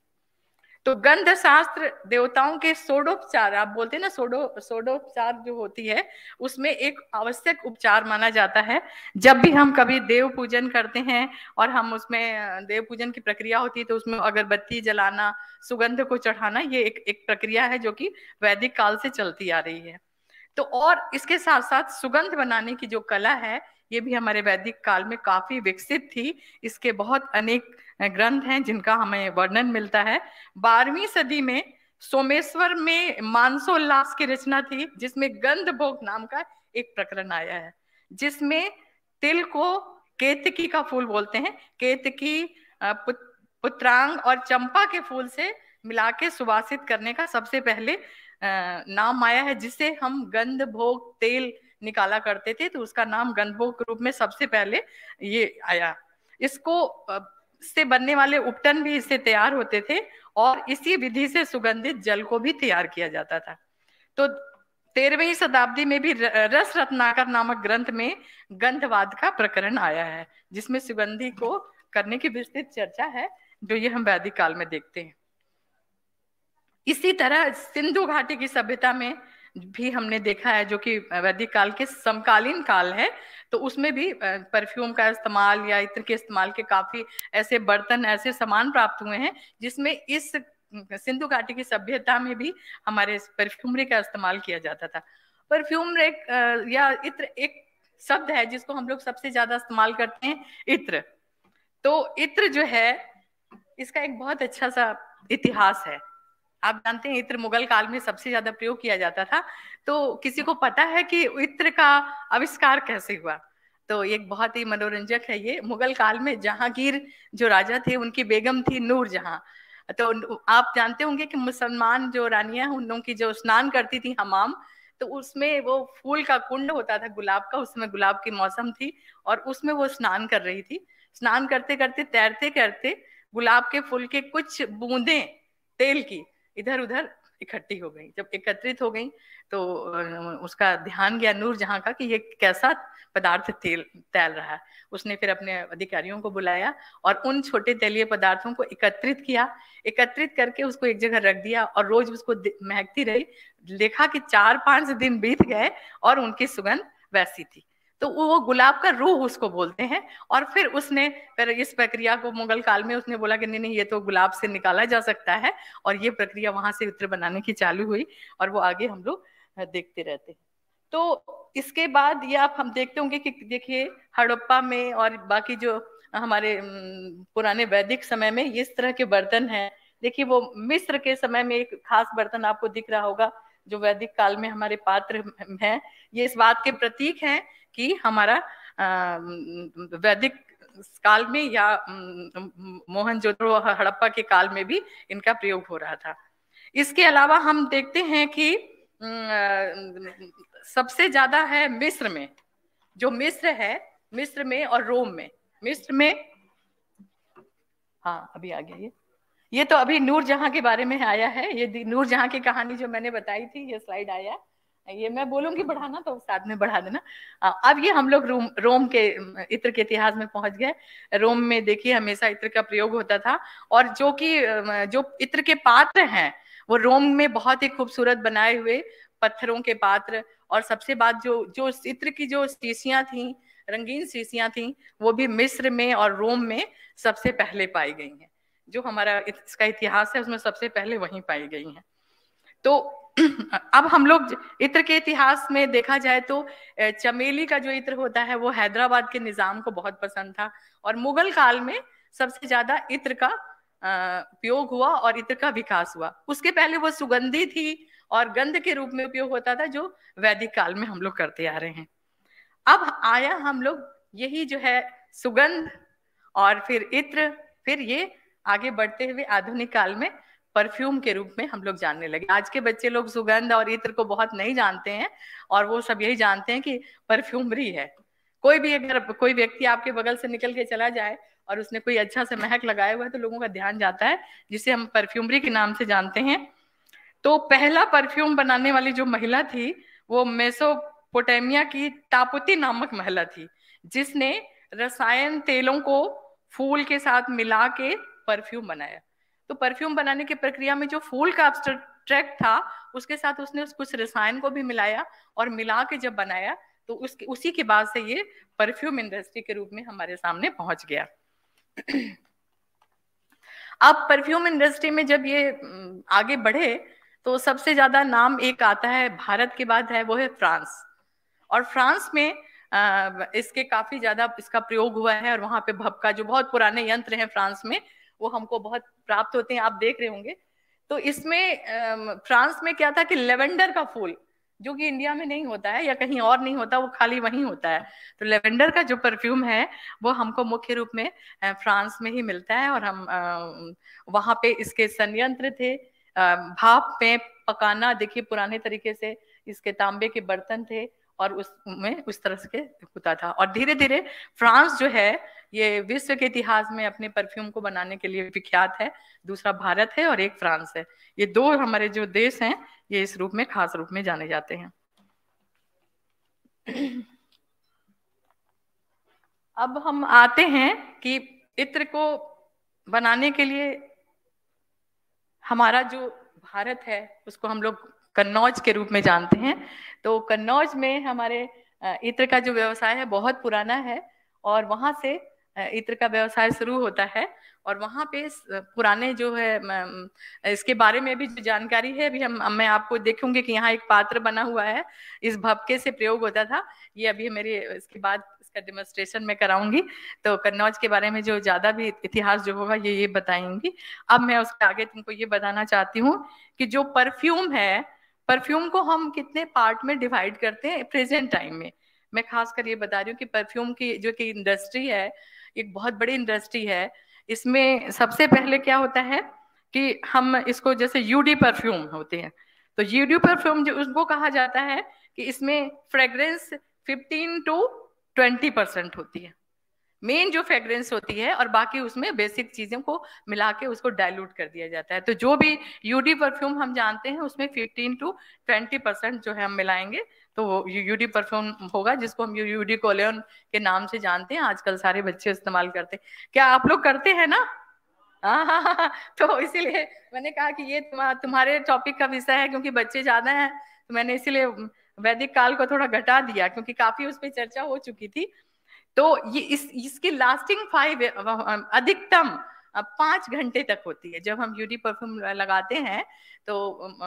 तो गंध शास्त्र देवताओं के सोडोपचार आप बोलते हैं ना सोडो सोडोपचार जो होती है उसमें एक आवश्यक उपचार माना जाता है जब भी हम कभी देव पूजन करते हैं और हम उसमें देव पूजन की प्रक्रिया होती है तो उसमें अगरबत्ती जलाना सुगंध को चढ़ाना ये एक एक प्रक्रिया है जो कि वैदिक काल से चलती आ रही है तो और इसके साथ साथ सुगंध बनाने की जो कला है ये भी हमारे वैदिक काल में काफी विकसित थी इसके बहुत अनेक ग्रंथ हैं जिनका हमें वर्णन मिलता है बारहवीं सदी में सोमेश्वर में मानसोल्लास की रचना थी जिसमें गंध भोग नाम का एक प्रकरण आया है जिसमें तिल को केतकी का फूल बोलते हैं केतकी पुत्रांग और चंपा के फूल से मिला के सुवासित करने का सबसे पहले नाम आया है जिसे हम गंध भोग तेल निकाला करते थे तो उसका नाम के रूप में सबसे पहले ये आया इसको से बनने वाले उपटन भी इससे तैयार होते थे और इसी विधि से सुगंधित जल को भी तैयार किया जाता था तो तेरहवीं शताब्दी में भी रस रत्नाकर नामक ग्रंथ में गंधवाद का प्रकरण आया है जिसमें सुगंधी को करने की विस्तृत चर्चा है जो ये हम वैदिक काल में देखते हैं इसी तरह सिंधु घाटी की सभ्यता में भी हमने देखा है जो कि वैदिक काल के समकालीन काल है तो उसमें भी परफ्यूम का इस्तेमाल या इत्र के इस्तेमाल के काफी ऐसे बर्तन ऐसे सामान प्राप्त हुए हैं जिसमें इस सिंधु घाटी की सभ्यता में भी हमारे परफ्यूमरी का इस्तेमाल किया जाता था परफ्यूम एक या इत्र एक शब्द है जिसको हम लोग सबसे ज्यादा इस्तेमाल करते हैं इत्र तो इत्र जो है इसका एक बहुत अच्छा सा इतिहास है आप जानते हैं इत्र मुगल काल में सबसे ज्यादा प्रयोग किया जाता था तो किसी को पता है कि इत्र का आविष्कार कैसे हुआ तो एक बहुत ही मनोरंजक है ये मुगल काल में जहांगीर जो राजा थे उनकी बेगम थी नूर जहां तो आप जानते होंगे कि मुसलमान जो रानियां उन लोगों की जो स्नान करती थी हमाम तो उसमें वो फूल का कुंड होता था गुलाब का उसमें गुलाब की मौसम थी और उसमें वो स्नान कर रही थी स्नान करते करते तैरते करते गुलाब के फूल के कुछ बूंदे तेल की इधर उधर इकट्ठी हो गई जब एकत्रित हो गई तो उसका ध्यान गया नूर जहां का कि ये कैसा पदार्थ तेल तैल रहा है उसने फिर अपने अधिकारियों को बुलाया और उन छोटे तैलीय पदार्थों को एकत्रित किया एकत्रित करके उसको एक जगह रख दिया और रोज उसको महकती रही देखा कि चार पांच दिन बीत गए और उनकी सुगंध वैसी थी तो वो गुलाब का रूह उसको बोलते हैं और फिर उसने फिर इस प्रक्रिया को मुगल काल में उसने बोला कि नहीं नहीं ये तो गुलाब से निकाला जा सकता है और ये प्रक्रिया वहां से इत्र बनाने की चालू हुई और वो आगे हम लोग देखते रहते हैं तो इसके बाद ये आप हम देखते होंगे कि देखिए हड़प्पा में और बाकी जो हमारे पुराने वैदिक समय में इस तरह के बर्तन हैं देखिए वो मिस्र के समय में एक खास बर्तन आपको दिख रहा होगा जो वैदिक काल में हमारे पात्र हैं ये इस बात के प्रतीक हैं कि हमारा वैदिक काल में या मोहन मोहनजोदड़ो हड़प्पा के काल में भी इनका प्रयोग हो रहा था इसके अलावा हम देखते हैं कि सबसे ज्यादा है मिस्र में जो मिस्र है मिस्र में और रोम में मिस्र में हाँ अभी आ गया ये ये तो अभी नूर जहां के बारे में आया है ये नूर जहां की कहानी जो मैंने बताई थी ये स्लाइड आया ये मैं बोलूंगी बढ़ाना तो साथ में बढ़ा देना अब ये हम लोग रोम रोम के इत्र के इतिहास में पहुंच गए रोम में देखिए हमेशा इत्र का प्रयोग होता था और जो कि जो इत्र के पात्र हैं वो रोम में बहुत ही खूबसूरत बनाए हुए पत्थरों के पात्र और सबसे बात जो जो इत्र की जो शीशियां थी रंगीन शीशियां थी वो भी मिस्र में और रोम में सबसे पहले पाई गई हैं जो हमारा इसका इतिहास है उसमें सबसे पहले वहीं पाई गई हैं तो अब हम लोग इत्र के इतिहास में देखा जाए तो चमेली का जो इत्र होता है वो हैदराबाद के निजाम को बहुत पसंद था और मुगल काल में सबसे ज्यादा इत्र का उपयोग हुआ और इत्र का विकास हुआ उसके पहले वो सुगंधी थी और गंध के रूप में उपयोग होता था जो वैदिक काल में हम लोग करते आ रहे हैं अब आया हम लोग यही जो है सुगंध और फिर इत्र फिर ये आगे बढ़ते हुए आधुनिक काल में परफ्यूम के रूप में हम लोग जानने लगे आज के बच्चे लोग सुगंध और इत्र को बहुत नहीं जानते हैं और वो सब यही जानते हैं कि परफ्यूमरी है कोई भी अगर कोई व्यक्ति आपके बगल से निकल के चला जाए और उसने कोई अच्छा से महक लगाया हुआ है तो लोगों का ध्यान जाता है जिसे हम परफ्यूमरी के नाम से जानते हैं तो पहला परफ्यूम बनाने वाली जो महिला थी वो मेसोपोटेमिया की तापुती नामक महिला थी जिसने रसायन तेलों को फूल के साथ मिला के परफ्यूम बनाया तो परफ्यूम बनाने की प्रक्रिया में जो फूल का एब्स्ट्रैक्ट था उसके साथ उसने उस कुछ रसायन को भी मिलाया और मिला के जब बनाया तो उसके उसी के बाद से ये परफ्यूम इंडस्ट्री के रूप में हमारे सामने पहुंच गया अब परफ्यूम इंडस्ट्री में जब ये आगे बढ़े तो सबसे ज्यादा नाम एक आता है भारत के बाद है वो है फ्रांस और फ्रांस में आ, इसके काफी ज्यादा इसका प्रयोग हुआ है और वहां पे भप का जो बहुत पुराने यंत्र हैं फ्रांस में वो हमको बहुत प्राप्त होते हैं आप देख रहे होंगे तो इसमें फ्रांस में क्या था कि लेवेंडर का फूल जो कि इंडिया में नहीं होता है या कहीं और नहीं होता वो खाली वहीं होता है तो लेवेंडर का जो परफ्यूम है वो हमको मुख्य रूप में फ्रांस में ही मिलता है और हम वहाँ पे इसके संयंत्र थे भाप में पकाना देखिए पुराने तरीके से इसके तांबे के बर्तन थे और उसमें उस तरह से होता था और धीरे धीरे फ्रांस जो है ये विश्व के इतिहास में अपने परफ्यूम को बनाने के लिए विख्यात है दूसरा भारत है और एक फ्रांस है ये दो हमारे जो देश हैं ये इस रूप में खास रूप में जाने जाते हैं अब हम आते हैं कि इत्र को बनाने के लिए हमारा जो भारत है उसको हम लोग कन्नौज के रूप में जानते हैं तो कन्नौज में हमारे इत्र का जो व्यवसाय है बहुत पुराना है और वहां से इत्र का व्यवसाय शुरू होता है और वहाँ पे पुराने जो है इसके बारे में भी जो जानकारी है अभी हम मैं आपको देखूंगी कि यहाँ एक पात्र बना हुआ है इस भपके से प्रयोग होता था ये अभी मेरे इसके बाद इसका डेमोन्स्ट्रेशन में कराऊंगी तो कन्नौज के बारे में जो ज्यादा भी इतिहास जो होगा ये ये बताएंगी अब मैं उसके आगे तुमको ये बताना चाहती हूँ कि जो परफ्यूम है परफ्यूम को हम कितने पार्ट में डिवाइड करते हैं प्रेजेंट टाइम में मैं खास कर ये बता रही हूँ कि परफ्यूम की जो कि इंडस्ट्री है एक बहुत बड़ी इंडस्ट्री है इसमें सबसे पहले क्या होता है कि हम इसको जैसे यूडी परफ्यूम होते हैं तो यूडी परफ्यूम जो उसको कहा जाता है कि इसमें फ्रेग्रेंस 15 टू 20 परसेंट होती है मेन जो फ्रेग्रेंस होती है और बाकी उसमें बेसिक चीजों को मिला के उसको डाइल्यूट कर दिया जाता है तो जो भी यूडी परफ्यूम हम जानते हैं उसमें 15 टू 20 परसेंट जो है हम मिलाएंगे तो वो यूडी परफ्यूम होगा जिसको हम यूडी कोलेन के नाम से जानते हैं आजकल सारे बच्चे इस्तेमाल करते हैं क्या आप लोग करते हैं ना हाँ, हाँ, हाँ, हाँ। तो इसीलिए मैंने कहा कि ये तुम्हारे टॉपिक का विषय है क्योंकि बच्चे ज्यादा हैं तो मैंने इसीलिए वैदिक काल को थोड़ा घटा दिया क्योंकि काफी उस पर चर्चा हो चुकी थी तो ये इस इसकी लास्टिंग फाइव अधिकतम पांच घंटे तक होती है जब हम यूडी परफ्यूम लगाते हैं तो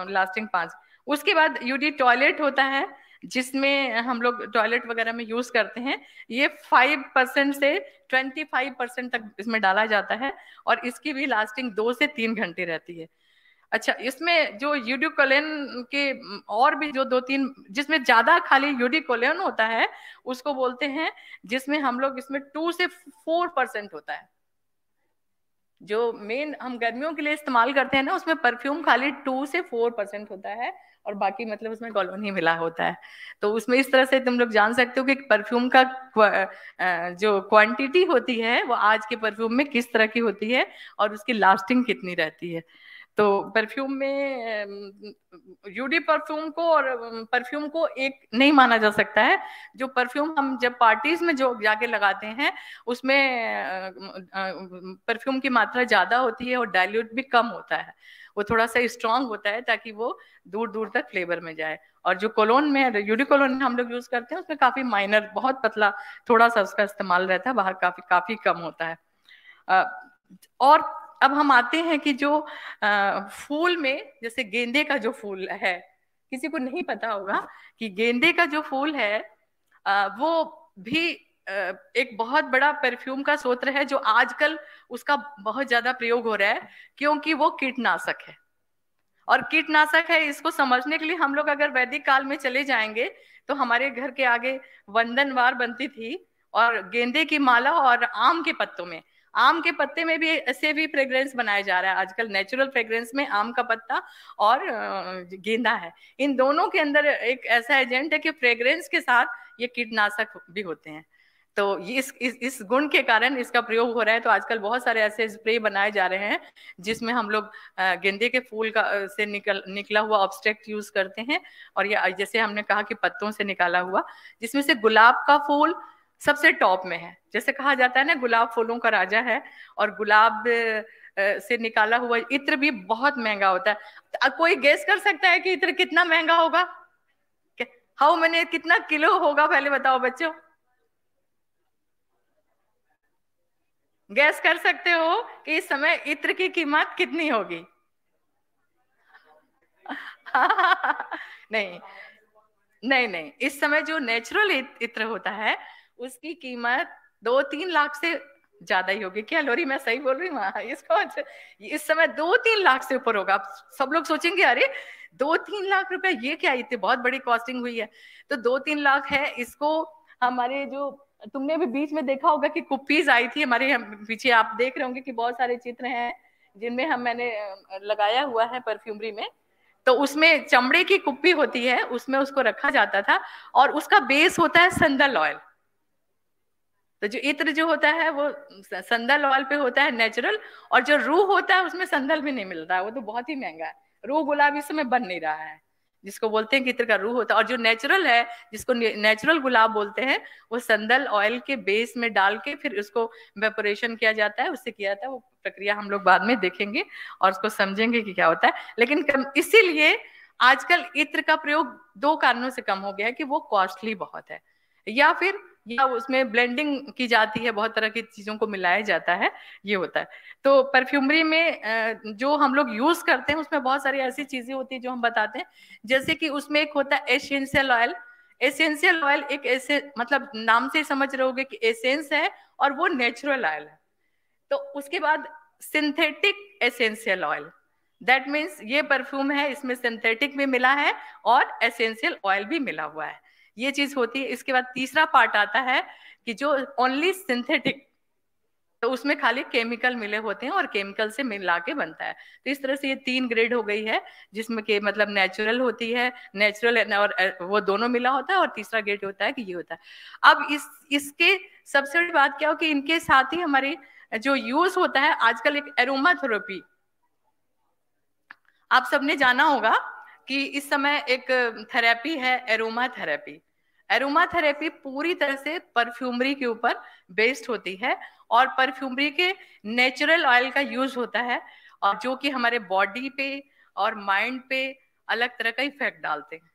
लास्टिंग पांच उसके बाद यूडी टॉयलेट होता है जिसमें हम लोग टॉयलेट वगैरह में यूज करते हैं ये फाइव परसेंट से ट्वेंटी फाइव परसेंट तक इसमें डाला जाता है और इसकी भी लास्टिंग दो से तीन घंटे रहती है अच्छा इसमें जो यूडिकोलेन के और भी जो दो तीन जिसमें ज्यादा खाली यूडिकोलेन होता है उसको बोलते हैं जिसमें हम लोग इसमें टू से फोर परसेंट होता है जो मेन हम गर्मियों के लिए इस्तेमाल करते हैं ना उसमें परफ्यूम खाली टू से फोर परसेंट होता है और बाकी मतलब उसमें कॉलोनी ही मिला होता है तो उसमें इस तरह से तुम लोग जान सकते हो कि परफ्यूम का जो क्वांटिटी होती है वो आज के परफ्यूम में किस तरह की होती है और उसकी लास्टिंग कितनी रहती है तो परफ्यूम में यूडी परफ्यूम को और परफ्यूम को एक नहीं माना जा सकता है जो परफ्यूम हम जब पार्टीज में जो जाके लगाते हैं उसमें परफ्यूम की मात्रा ज़्यादा होती है और डायल्यूट भी कम होता है वो थोड़ा सा स्ट्रांग होता है ताकि वो दूर दूर तक फ्लेवर में जाए और जो कोलोन में यूडी कोलोन में हम लोग यूज करते हैं उसमें काफी माइनर बहुत पतला थोड़ा सा उसका इस्तेमाल रहता है बाहर काफी काफी कम होता है और अब हम आते हैं कि जो आ, फूल में जैसे गेंदे का जो फूल है किसी को नहीं पता होगा कि गेंदे का जो फूल है आ, वो भी आ, एक बहुत बड़ा परफ्यूम का सोत्र है जो आजकल उसका बहुत ज्यादा प्रयोग हो रहा है क्योंकि वो कीटनाशक है और कीटनाशक है इसको समझने के लिए हम लोग अगर वैदिक काल में चले जाएंगे तो हमारे घर के आगे वंदनवार बनती थी और गेंदे की माला और आम के पत्तों में आम के पत्ते में भी ऐसे भी फ्रेग्रेंस बनाया जा रहा है आजकल नेचुरल फ्रेग्रेंस में आम का पत्ता और गेंदा है इन दोनों के अंदर एक ऐसा एजेंट है कि फ्रेग्रेंस के साथ ये कीटनाशक भी होते हैं तो इस इस इस गुण के कारण इसका प्रयोग हो रहा है तो आजकल बहुत सारे ऐसे स्प्रे बनाए जा रहे हैं जिसमें हम लोग गेंदे के फूल का से निकल निकला हुआ ऑब्स्ट्रेक्ट यूज करते हैं और ये जैसे हमने कहा कि पत्तों से निकाला हुआ जिसमें से गुलाब का फूल सबसे टॉप में है जैसे कहा जाता है ना गुलाब फूलों का राजा है और गुलाब से निकाला हुआ इत्र भी बहुत महंगा होता है कोई गेस कर सकता है कि इत्र कितना महंगा होगा हाउ मैंने कितना किलो होगा पहले बताओ बच्चों गैस कर सकते हो कि इस समय इत्र की कीमत कितनी होगी नहीं नहीं नहीं इस समय जो नेचुरल इत्र होता है उसकी कीमत दो तीन लाख से ज्यादा ही होगी क्या लोरी मैं सही बोल रही हूँ हाँ इसको इस समय दो तीन लाख से ऊपर होगा आप सब लोग सोचेंगे अरे दो तीन लाख रुपए ये क्या इतनी बहुत बड़ी कॉस्टिंग हुई है तो दो तीन लाख है इसको हमारे जो तुमने भी बीच में देखा होगा कि कुप्पीज आई थी हमारे पीछे आप देख रहे होंगे कि बहुत सारे चित्र हैं जिनमें हम मैंने लगाया हुआ है परफ्यूमरी में तो उसमें चमड़े की कुप्पी होती है उसमें उसको रखा जाता था और उसका बेस होता है संदल ऑयल तो जो इत्र जो होता है वो संदल ऑयल पे होता है नेचुरल और जो रूह होता है उसमें संदल भी नहीं मिल रहा है वो तो बहुत ही महंगा है रूह गुलाब इस समय बन नहीं रहा है जिसको बोलते हैं कि इत्र का रूह होता है और जो नेचुरल है जिसको नेचुरल गुलाब बोलते हैं वो संदल ऑयल के बेस में डाल के फिर उसको वेपोरेशन किया जाता है उससे किया जाता है वो प्रक्रिया हम लोग बाद में देखेंगे और उसको समझेंगे कि क्या होता है लेकिन इसीलिए आजकल इत्र का प्रयोग दो कारणों से कम हो गया है कि वो कॉस्टली बहुत है या फिर या उसमें ब्लेंडिंग की जाती है बहुत तरह की चीजों को मिलाया जाता है ये होता है तो परफ्यूमरी में जो हम लोग यूज करते हैं उसमें बहुत सारी ऐसी चीजें होती है जो हम बताते हैं जैसे कि उसमें एक होता है एसेंशियल ऑयल एसेंशियल ऑयल एक ऐसे मतलब नाम से समझ रहे होगे कि एसेंस है और वो नेचुरल ऑयल है तो उसके बाद synthetic essential oil that means ये परफ्यूम है इसमें सिंथेटिक भी मिला है और एसेंशियल ऑयल भी मिला हुआ है ये चीज होती है इसके बाद तीसरा पार्ट आता है कि जो ओनली सिंथेटिक तो उसमें खाली केमिकल मिले होते हैं और केमिकल से मिला के बनता है तो इस तरह से ये तीन ग्रेड हो गई है जिसमें के मतलब नेचुरल होती है नेचुरल और वो दोनों मिला होता है और तीसरा ग्रेड होता है कि ये होता है अब इस इसके सबसे बड़ी बात क्या हो कि इनके साथ ही हमारे जो यूज होता है आजकल एक एरोमा आप सबने जाना होगा कि इस समय एक थेरेपी है एरोमा थेरेपी एरोमा थेरेपी पूरी तरह से परफ्यूमरी के ऊपर बेस्ड होती है और परफ्यूमरी के नेचुरल ऑयल का यूज होता है और जो कि हमारे बॉडी पे और माइंड पे अलग तरह का इफेक्ट डालते हैं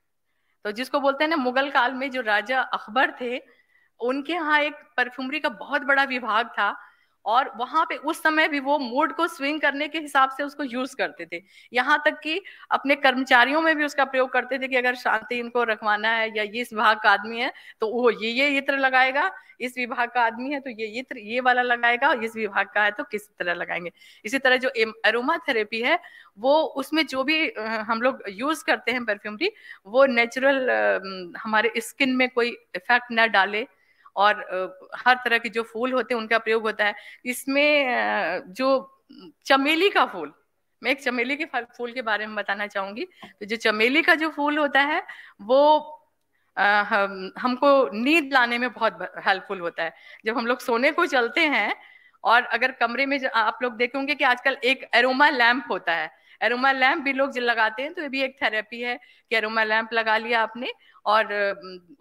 तो जिसको बोलते हैं ना मुगल काल में जो राजा अकबर थे उनके यहाँ एक परफ्यूमरी का बहुत बड़ा विभाग था और वहां पे उस समय भी वो मूड को स्विंग करने के हिसाब से उसको यूज करते थे यहाँ तक कि अपने कर्मचारियों में भी उसका प्रयोग करते थे कि अगर शांति इनको रखवाना है या ये इस विभाग का आदमी है तो वो ये ये इत्र लगाएगा इस विभाग का आदमी है तो ये इत्र ये वाला लगाएगा और इस विभाग का है तो किस तरह लगाएंगे इसी तरह जो एरोमा थेरेपी है वो उसमें जो भी हम लोग यूज करते हैं परफ्यूमरी वो नेचुरल हमारे स्किन में कोई इफेक्ट ना डाले और हर तरह के जो फूल होते हैं उनका प्रयोग होता है इसमें जो चमेली का फूल मैं एक चमेली के फूल के बारे में बताना चाहूंगी तो जो चमेली का जो फूल होता है वो आ, हम, हमको नींद लाने में बहुत हेल्पफुल होता है जब हम लोग सोने को चलते हैं और अगर कमरे में आप लोग देखेंगे कि आजकल एक एरोमा लैम्प होता है एरोमा लैम्प भी लोग लगाते हैं तो ये भी एक थेरेपी है कि एरोमा लैम्प लगा लिया आपने और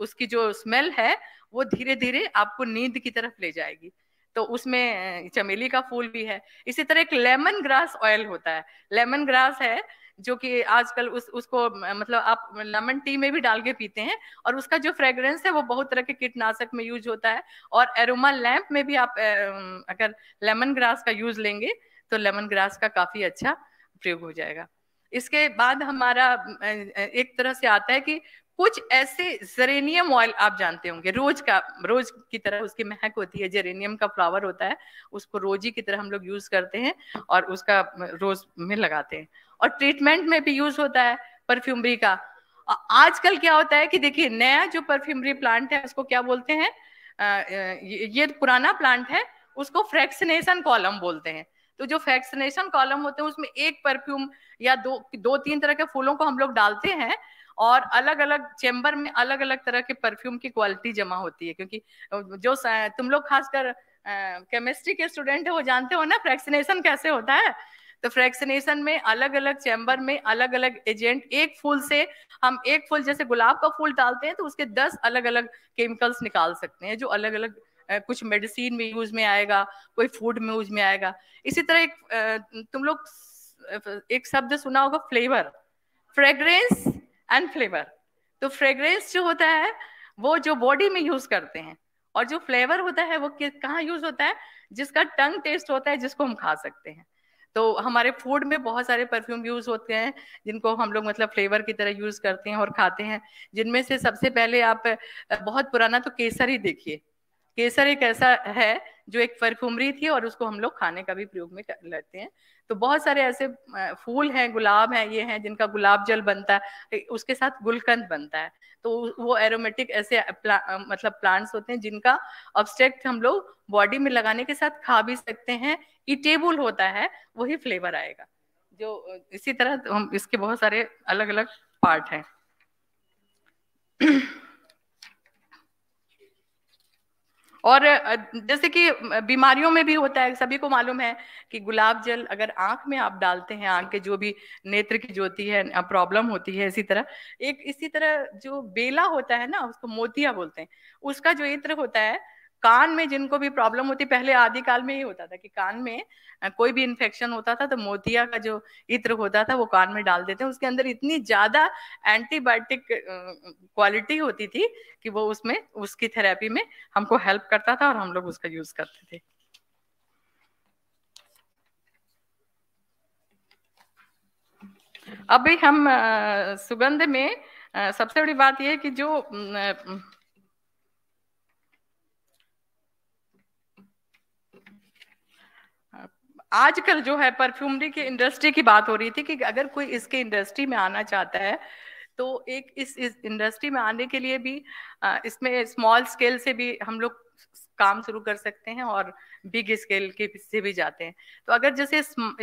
उसकी जो स्मेल है वो धीरे धीरे आपको नींद की तरफ ले जाएगी तो उसमें चमेली का फूल भी है इसी तरह एक लेमन ग्रास ऑयल होता है लेमन ग्रास है जो कि आजकल उस उसको मतलब आप लेमन टी में भी डाल के पीते हैं और उसका जो फ्रेग्रेंस है वो बहुत तरह के कीटनाशक में यूज होता है और एरोमा लैम्प में भी आप अगर लेमन ग्रास का यूज लेंगे तो लेमन ग्रास का काफी अच्छा प्रयोग हो जाएगा इसके बाद हमारा एक तरह से आता है कि कुछ ऐसे जरेनियम ऑयल आप जानते होंगे रोज का रोज की तरह उसकी महक होती है जेरेनियम का फ्लावर होता है उसको रोजी की तरह हम लोग यूज करते हैं और उसका रोज में लगाते हैं और ट्रीटमेंट में भी यूज होता है परफ्यूमरी का आजकल क्या होता है कि देखिए नया जो परफ्यूमरी प्लांट है उसको क्या बोलते हैं ये पुराना प्लांट है उसको फ्रैक्सनेशन कॉलम बोलते हैं तो जो फ्रैक्सनेशन कॉलम होते हैं उसमें एक परफ्यूम या दो दो तीन तरह के फूलों को हम लोग डालते हैं और अलग अलग चैम्बर में अलग अलग तरह के परफ्यूम की क्वालिटी जमा होती है क्योंकि जो तुम लोग खासकर केमिस्ट्री के स्टूडेंट है वो जानते हो ना फ्रैक्सीनेशन कैसे होता है तो फ्रैक्सीनेशन में अलग अलग चैम्बर में अलग अलग एजेंट एक फूल से हम एक फूल जैसे गुलाब का फूल डालते हैं तो उसके दस अलग अलग केमिकल्स निकाल सकते हैं जो अलग अलग कुछ मेडिसिन में यूज में आएगा कोई फूड में यूज में आएगा इसी तरह एक तुम लोग एक शब्द सुना होगा फ्लेवर फ्रेग्रेंस एंड फ्लेवर तो फ्रेग्रेंस जो होता है वो जो बॉडी में यूज करते हैं और जो फ्लेवर होता है वो कहाँ यूज होता है जिसका टंग टेस्ट होता है जिसको हम खा सकते हैं तो हमारे फूड में बहुत सारे परफ्यूम यूज होते हैं जिनको हम लोग मतलब फ्लेवर की तरह यूज करते हैं और खाते हैं जिनमें से सबसे पहले आप बहुत पुराना तो केसर ही देखिए केसर एक ऐसा है जो एक परफ्यूमरी थी और उसको हम लोग खाने का भी प्रयोग में कर लेते हैं तो बहुत सारे ऐसे फूल हैं गुलाब हैं ये हैं जिनका गुलाब जल बनता है उसके साथ गुलकंद बनता है तो वो एरोमेटिक ऐसे प्ला, मतलब प्लांट्स होते हैं जिनका ऑब्स्ट्रेक्ट हम लोग बॉडी में लगाने के साथ खा भी सकते हैं इटेबुल होता है वही फ्लेवर आएगा जो इसी तरह हम इसके बहुत सारे अलग अलग पार्ट हैं और जैसे कि बीमारियों में भी होता है सभी को मालूम है कि गुलाब जल अगर आंख में आप डालते हैं आंख के जो भी नेत्र की ज्योति है प्रॉब्लम होती है इसी तरह एक इसी तरह जो बेला होता है ना उसको मोतिया बोलते हैं उसका जो इत्र होता है कान में जिनको भी प्रॉब्लम होती पहले आदि काल में ही होता था कि कान में कोई भी इन्फेक्शन होता था तो मोतिया का जो इत्र होता था वो कान में डाल देते उसके अंदर इतनी ज्यादा एंटीबायोटिक क्वालिटी होती थी कि वो उसमें उसकी थेरेपी में हमको हेल्प करता था और हम लोग उसका यूज करते थे अभी हम सुगंध में सबसे बड़ी बात यह है कि जो आजकल जो है परफ्यूमरी की इंडस्ट्री की बात हो रही थी कि अगर कोई इसके इंडस्ट्री में आना चाहता है तो एक इस, इस इंडस्ट्री में आने के लिए भी इसमें स्मॉल स्केल से भी हम लोग काम शुरू कर सकते हैं और बिग स्केल के से भी जाते हैं तो अगर जैसे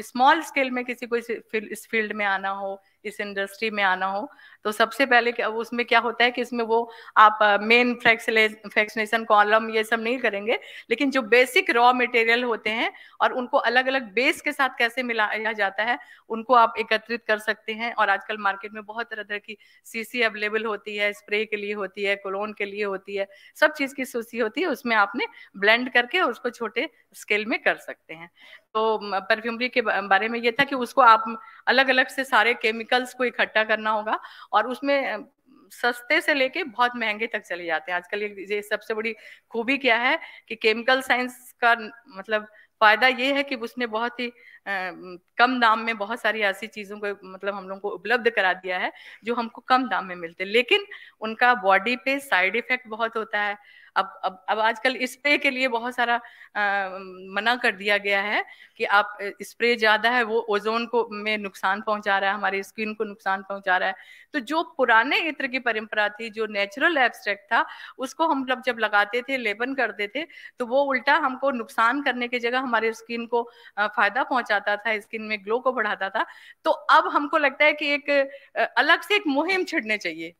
स्मॉल स्केल में किसी को इस फील्ड में आना हो इस इंडस्ट्री में आना हो तो सबसे पहले उसमें क्या होता है कि इसमें वो आप मेन फ्रैक्शनेशन कॉलम ये सब नहीं करेंगे लेकिन जो बेसिक रॉ मटेरियल होते हैं और उनको अलग अलग बेस के साथ कैसे मिलाया जाता है उनको आप एकत्रित कर सकते हैं और आजकल मार्केट में बहुत तरह तरह की सीसी अवेलेबल होती है स्प्रे के लिए होती है कोलोन के लिए होती है सब चीज़ की सूसी होती है उसमें आपने ब्लेंड करके उसको छोटे स्केल में कर सकते हैं तो परफ्यूमरी के बारे में ये था कि उसको आप अलग अलग से सारे केमिकल्स को इकट्ठा करना होगा और उसमें सस्ते से लेके बहुत महंगे तक चले जाते हैं आजकल ये, ये सबसे बड़ी खूबी क्या है कि केमिकल साइंस का मतलब फायदा ये है कि उसने बहुत ही कम दाम में बहुत सारी ऐसी चीज़ों को मतलब हम लोगों को उपलब्ध करा दिया है जो हमको कम दाम में मिलते लेकिन उनका बॉडी पे साइड इफेक्ट बहुत होता है अब अब अब आजकल स्प्रे के लिए बहुत सारा आ, मना कर दिया गया है कि आप स्प्रे ज़्यादा है वो ओजोन को में नुकसान पहुंचा रहा है हमारे स्किन को नुकसान पहुंचा रहा है तो जो पुराने इत्र की परंपरा थी जो नेचुरल एब्स्ट्रैक्ट था उसको हम लोग जब लगाते थे लेपन करते थे तो वो उल्टा हमको नुकसान करने की जगह हमारे स्किन को फ़ायदा पहुंचा पहुंचाता था स्किन में ग्लो को बढ़ाता था तो अब हमको लगता है कि एक अलग से एक मुहिम छिड़ने चाहिए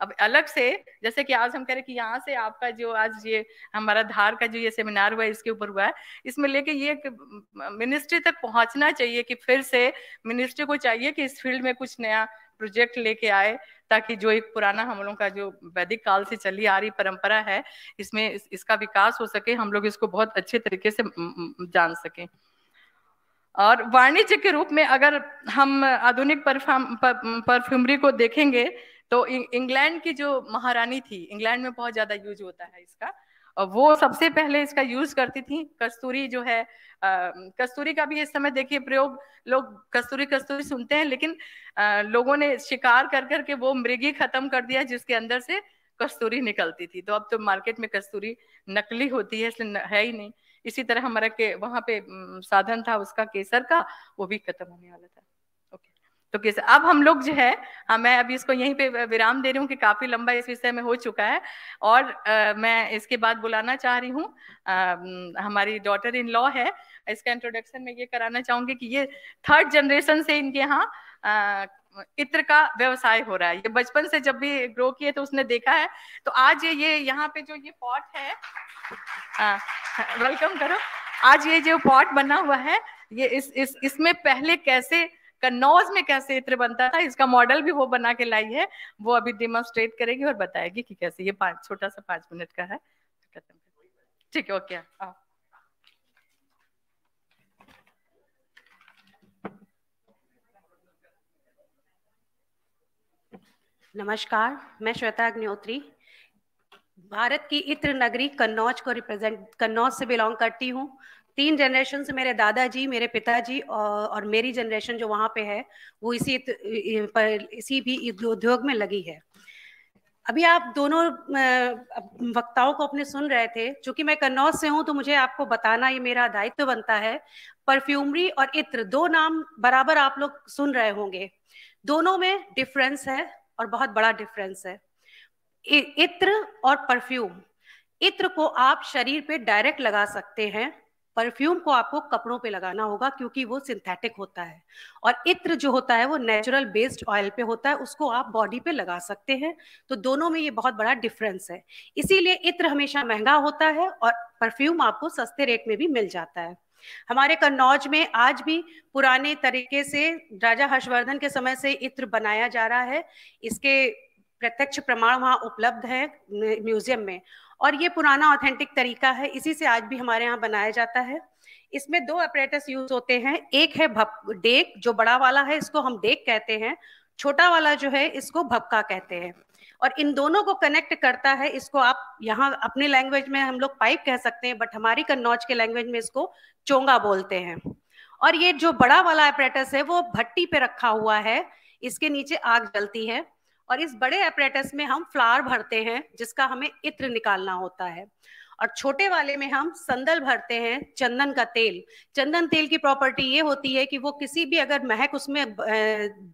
अब अलग से जैसे कि आज हम कह रहे कि यहाँ से आपका जो आज ये हमारा धार का जो ये सेमिनार हुआ है इसके ऊपर हुआ है इसमें लेके ये मिनिस्ट्री तक पहुंचना चाहिए कि फिर से मिनिस्ट्री को चाहिए कि इस फील्ड में कुछ नया प्रोजेक्ट लेके आए ताकि जो एक पुराना हम लोगों का जो वैदिक काल से चली आ रही परंपरा है इसमें इस, इसका विकास हो सके हम लोग इसको बहुत अच्छे तरीके से जान सकें और वाणिज्य के रूप में अगर हम आधुनिक परफ्यूमरी को देखेंगे तो इंग्लैंड की जो महारानी थी इंग्लैंड में बहुत ज्यादा यूज होता है इसका और वो सबसे पहले इसका यूज करती थी कस्तूरी जो है आ, कस्तूरी का भी इस समय देखिए प्रयोग लोग कस्तूरी कस्तूरी सुनते हैं लेकिन आ, लोगों ने शिकार कर करके वो मृगी खत्म कर दिया जिसके अंदर से कस्तूरी निकलती थी तो अब तो मार्केट में कस्तूरी नकली होती है इसलिए है ही नहीं इसी तरह हमारा के वहां पे साधन था उसका केसर का वो भी खत्म होने वाला था तो केसर अब हम लोग जो है आ, हाँ, मैं अभी इसको यहीं पे विराम दे रही हूँ कि काफी लंबा इस विषय में हो चुका है और आ, मैं इसके बाद बुलाना चाह रही हूँ हमारी डॉटर इन लॉ है इसका इंट्रोडक्शन में ये कराना चाहूंगी कि ये थर्ड जनरेशन से इनके यहाँ इत्र का व्यवसाय हो रहा है ये बचपन से जब भी ग्रो किए तो उसने देखा है तो आज ये ये यहाँ पे जो ये पॉट है वेलकम हाँ, करो आज ये जो पॉट बना हुआ है ये इस इस इसमें पहले कैसे कन्नौज में कैसे इत्र बनता था इसका मॉडल भी वो बना के लाई है वो अभी डेमोन्स्ट्रेट करेगी और बताएगी कि कैसे ये पांच छोटा सा पांच मिनट का है
ठीक है ओके आओ नमस्कार मैं श्वेता अग्निहोत्री भारत की इत्र नगरी कन्नौज को रिप्रेजेंट कन्नौज से बिलोंग करती हूँ तीन जनरेशन से मेरे दादाजी मेरे पिताजी और, मेरी जनरेशन जो वहाँ पे है वो इसी पर इसी भी उद्योग में लगी है अभी आप दोनों वक्ताओं को अपने सुन रहे थे चूंकि मैं कन्नौज से हूं तो मुझे आपको बताना ये मेरा दायित्व तो बनता है परफ्यूमरी और इत्र दो नाम बराबर आप लोग सुन रहे होंगे दोनों में डिफरेंस है और बहुत बड़ा डिफरेंस है इत्र और परफ्यूम इत्र को आप शरीर पे डायरेक्ट लगा सकते हैं परफ्यूम को आपको कपड़ों पे लगाना होगा क्योंकि वो सिंथेटिक होता है और इत्र जो होता है वो नेचुरल बेस्ड ऑयल पे होता है उसको आप बॉडी पे लगा सकते हैं तो दोनों में ये बहुत बड़ा डिफरेंस है इसीलिए इत्र हमेशा महंगा होता है और परफ्यूम आपको सस्ते रेट में भी मिल जाता है हमारे कन्नौज में आज भी पुराने तरीके से राजा हर्षवर्धन के समय से इत्र बनाया जा रहा है इसके प्रत्यक्ष प्रमाण वहाँ उपलब्ध है म्यूजियम में और ये पुराना ऑथेंटिक तरीका है इसी से आज भी हमारे यहाँ बनाया जाता है इसमें दो अपरेटस यूज होते हैं एक है भप डेक जो बड़ा वाला है इसको हम डेक कहते हैं छोटा वाला जो है इसको भपका कहते हैं और इन दोनों को कनेक्ट करता है इसको आप यहाँ अपने लैंग्वेज में हम लोग पाइप कह सकते हैं बट हमारी कन्नौज के लैंग्वेज में इसको चोंगा बोलते हैं और ये जो बड़ा वाला एपरेटस है वो भट्टी पे रखा हुआ है इसके नीचे आग जलती है और इस बड़े अपरेटस में हम फ्लावर भरते हैं जिसका हमें इत्र निकालना होता है और छोटे वाले में हम संदल भरते हैं चंदन का तेल चंदन तेल की प्रॉपर्टी ये होती है कि वो किसी भी अगर महक उसमें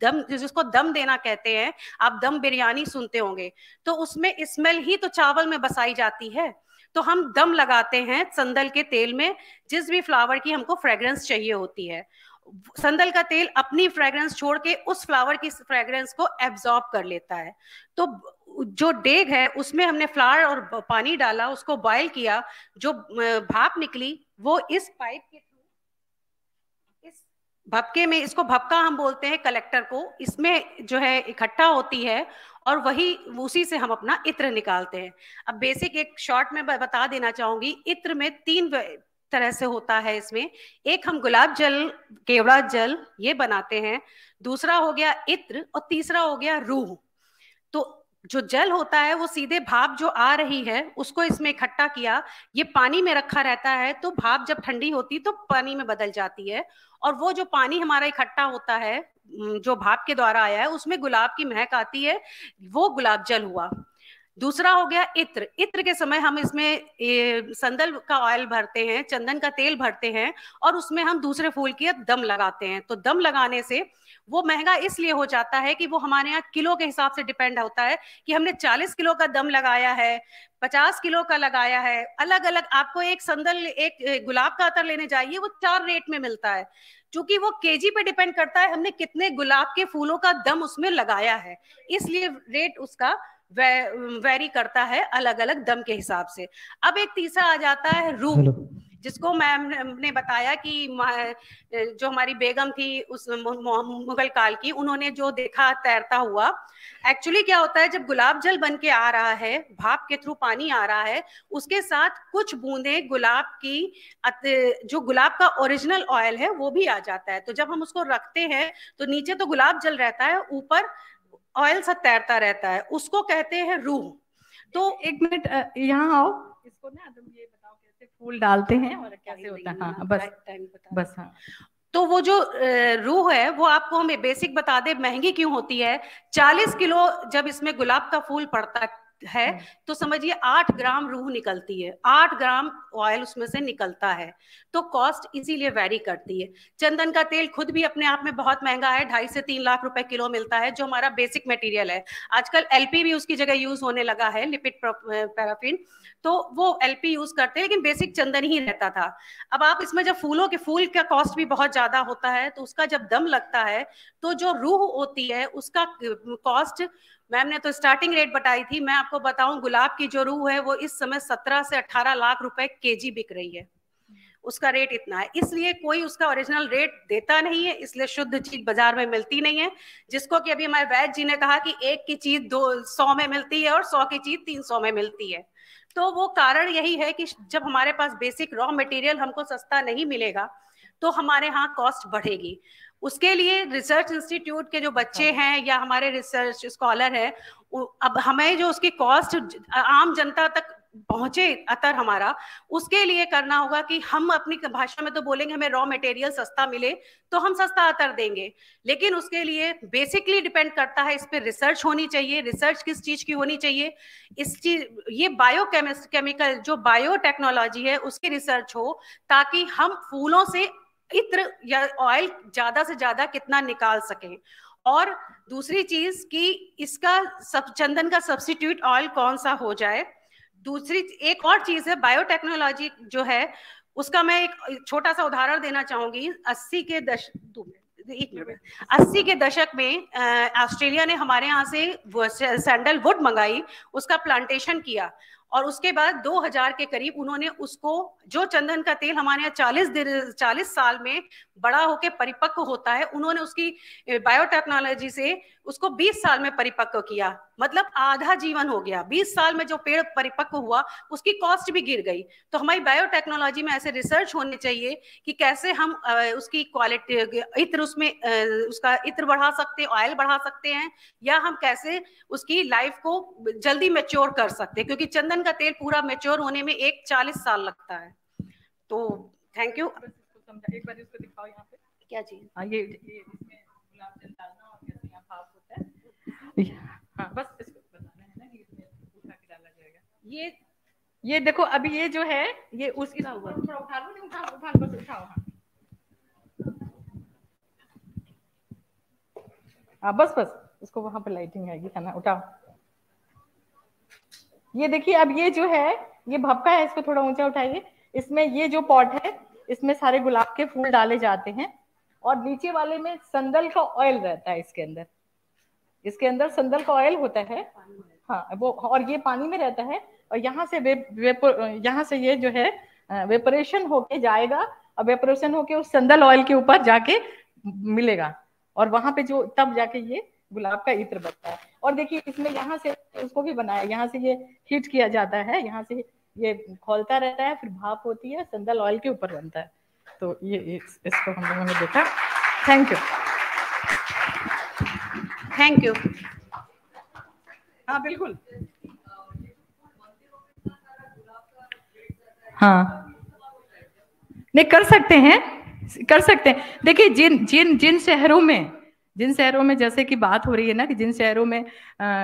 दम जिसको दम देना कहते हैं आप दम बिरयानी सुनते होंगे तो उसमें स्मेल ही तो चावल में बसाई जाती है तो हम दम लगाते हैं संदल के तेल में जिस भी फ्लावर की हमको फ्रेग्रेंस चाहिए होती है संदल का तेल अपनी फ्रेग्रेंस छोड़ के उस फ्लावर की फ्रेग्रेंस को एब्जॉर्ब कर लेता है तो जो डेग है उसमें हमने फ्लावर और पानी डाला उसको बॉयल किया जो भाप निकली वो इस पाइप के थ्रू इस भपके में इसको भपका हम बोलते हैं कलेक्टर को इसमें जो है इकट्ठा होती है और वही उसी से हम अपना इत्र निकालते हैं अब बेसिक एक शॉर्ट में बता देना चाहूंगी इत्र में तीन तरह से होता है इसमें एक हम गुलाब जल केवड़ा जल ये बनाते हैं दूसरा हो गया इत्र और तीसरा हो गया रूह तो जो जल होता है वो सीधे भाप जो आ रही है उसको इसमें इकट्ठा किया ये पानी में रखा रहता है तो भाप जब ठंडी होती तो पानी में बदल जाती है और वो जो पानी हमारा इकट्ठा होता है जो भाप के द्वारा आया है उसमें गुलाब की महक आती है वो गुलाब जल हुआ दूसरा हो गया इत्र इत्र के समय हम इसमें संदल का ऑयल भरते हैं चंदन का तेल भरते हैं और उसमें हम दूसरे फूल के दम लगाते हैं तो दम लगाने से वो महंगा इसलिए हो जाता है कि वो हमारे यहाँ किलो के हिसाब से डिपेंड होता है कि हमने 40 किलो का दम लगाया है 50 किलो का लगाया है अलग अलग आपको एक संदल एक गुलाब का अतर लेने जाइए वो चार रेट में मिलता है क्योंकि वो केजी पे डिपेंड करता है हमने कितने गुलाब के फूलों का दम उसमें लगाया है इसलिए रेट उसका वे, वेरी करता है अलग अलग दम के हिसाब से अब एक तीसरा आ जाता है रूप जिसको मैम ने बताया कि जो हमारी बेगम थी उस मुगल काल की उन्होंने जो देखा तैरता हुआ एक्चुअली क्या होता है जब गुलाब जल बन के आ रहा है भाप के थ्रू पानी आ रहा है उसके साथ कुछ बूंदे गुलाब की जो गुलाब का ओरिजिनल ऑयल है वो भी आ जाता है तो जब हम उसको रखते हैं तो नीचे तो गुलाब जल रहता है ऊपर ऑयल सा तैरता रहता है उसको कहते हैं रूह तो एक मिनट यहाँ आओ
इसको ना तुम ये बताओ कैसे फूल डालते हैं और कैसे होता है हाँ बस बस
हाँ तो वो जो रूह है वो आपको हमें बेसिक बता दे महंगी क्यों होती है 40 किलो जब इसमें गुलाब का फूल पड़ता है है हाँ। तो समझिए आठ ग्राम रूह निकलती है आठ ग्राम ऑयल उसमें से निकलता है तो कॉस्ट इसीलिए वेरी करती है चंदन का तेल खुद भी अपने आप में बहुत महंगा है ढाई से तीन लाख रुपए किलो मिलता है जो हमारा बेसिक मटेरियल है आजकल एलपी भी उसकी जगह यूज होने लगा है लिपिड पैराफिन तो वो एलपी यूज करते हैं लेकिन बेसिक चंदन ही रहता था अब आप इसमें जब फूलों के फूल का कॉस्ट भी बहुत ज्यादा होता है तो उसका जब दम लगता है तो जो रूह होती है उसका कॉस्ट मैम ने तो स्टार्टिंग रेट बताई थी मैं आपको बताऊं गुलाब की जो रूह है वो इस समय सत्रह से अठारह लाख रुपए केजी बिक रही है उसका रेट इतना है इसलिए कोई उसका ओरिजिनल रेट देता नहीं है इसलिए शुद्ध चीज बाजार में मिलती नहीं है जिसको कि अभी हमारे वैद्य जी ने कहा कि एक की चीज दो सौ में मिलती है और सौ की चीज तीन सौ में मिलती है तो वो कारण यही है कि जब हमारे पास बेसिक रॉ मटेरियल हमको सस्ता नहीं मिलेगा तो हमारे यहाँ कॉस्ट बढ़ेगी उसके लिए रिसर्च इंस्टीट्यूट के जो बच्चे हाँ। हैं या हमारे रिसर्च स्कॉलर है अब हमें जो उसकी कॉस्ट आम जनता तक पहुंचे अतर हमारा उसके लिए करना होगा कि हम अपनी भाषा में तो बोलेंगे हमें रॉ मटेरियल सस्ता मिले तो हम सस्ता अतर देंगे लेकिन उसके लिए बेसिकली डिपेंड करता है इस पर रिसर्च होनी चाहिए रिसर्च किस चीज की होनी चाहिए इस चीज ये बायो केमिकल जो बायो टेक्नोलॉजी है उसकी रिसर्च हो ताकि हम फूलों से इत्र या ऑयल ज्यादा से ज्यादा कितना निकाल सके और दूसरी चीज कि इसका सब चंदन का सब्सिट्यूट ऑयल कौन सा हो जाए दूसरी एक और चीज है बायोटेक्नोलॉजी जो है उसका मैं एक छोटा सा उदाहरण देना चाहूंगी अस्सी के दश अस्सी के दशक में ऑस्ट्रेलिया ने हमारे यहाँ से सैंडलवुड मंगाई उसका प्लांटेशन किया और उसके बाद 2000 के करीब उन्होंने उसको जो चंदन का तेल हमारे यहाँ चालीस चालीस साल में बड़ा होकर परिपक्व होता है उन्होंने उसकी बायोटेक्नोलॉजी से उसको 20 साल में परिपक्व किया मतलब आधा जीवन हो गया 20 साल में जो पेड़ परिपक्व हुआ उसकी कॉस्ट भी गिर गई तो हमारी बायोटेक्नोलॉजी में ऐसे रिसर्च होने चाहिए कि कैसे हम उसकी क्वालिटी इत्र उसमें उसका इत्र बढ़ा सकते ऑयल बढ़ा सकते हैं या हम कैसे उसकी लाइफ को जल्दी मेच्योर कर सकते क्योंकि चंदन का तेल पूरा मेच्योर होने में एक चालीस साल लगता है तो थैंक यू एक बार इसको दिखाओ यहाँ पे क्या चीज हाँ ये, ये इसमें गुलाब जल डालना और यहाँ भाप होता है हाँ बस इसको
बताना है ना कि इसमें उठा के डाला जाएगा ये ये देखो अभी ये जो है ये
उस इस थोड़ा उठा लो उठा उठा लो बस हाँ।,
हाँ बस बस वहां पे लाइटिंग आएगी उठाओ ये देखिए अब ये जो है ये भपका है इसको थोड़ा ऊंचा उठाइए इसमें ये जो पॉट है इसमें सारे गुलाब के फूल डाले जाते हैं और नीचे वाले में संदल का ऑयल रहता है इसके अंदर इसके अंदर संदल का ऑयल होता है हाँ वो और ये पानी में रहता है और यहाँ से वे, यहाँ से ये जो है वेपरेशन होके जाएगा और वेपरेशन होके उस संदल ऑयल के ऊपर जाके मिलेगा और वहां पे जो तब जाके ये गुलाब का इत्र बनता है और देखिए इसमें यहाँ से उसको भी बनाया यहाँ से ये हीट किया जाता है यहाँ से ये खोलता रहता है फिर भाप होती है संदल ऑयल के ऊपर बनता है तो ये इस, इसको हम लोगों ने देखा थैंक यू
थैंक यू हाँ बिल्कुल
हाँ नहीं कर सकते हैं कर सकते हैं देखिए जिन जिन जिन शहरों में जिन शहरों में जैसे कि बात हो रही है ना कि जिन शहरों में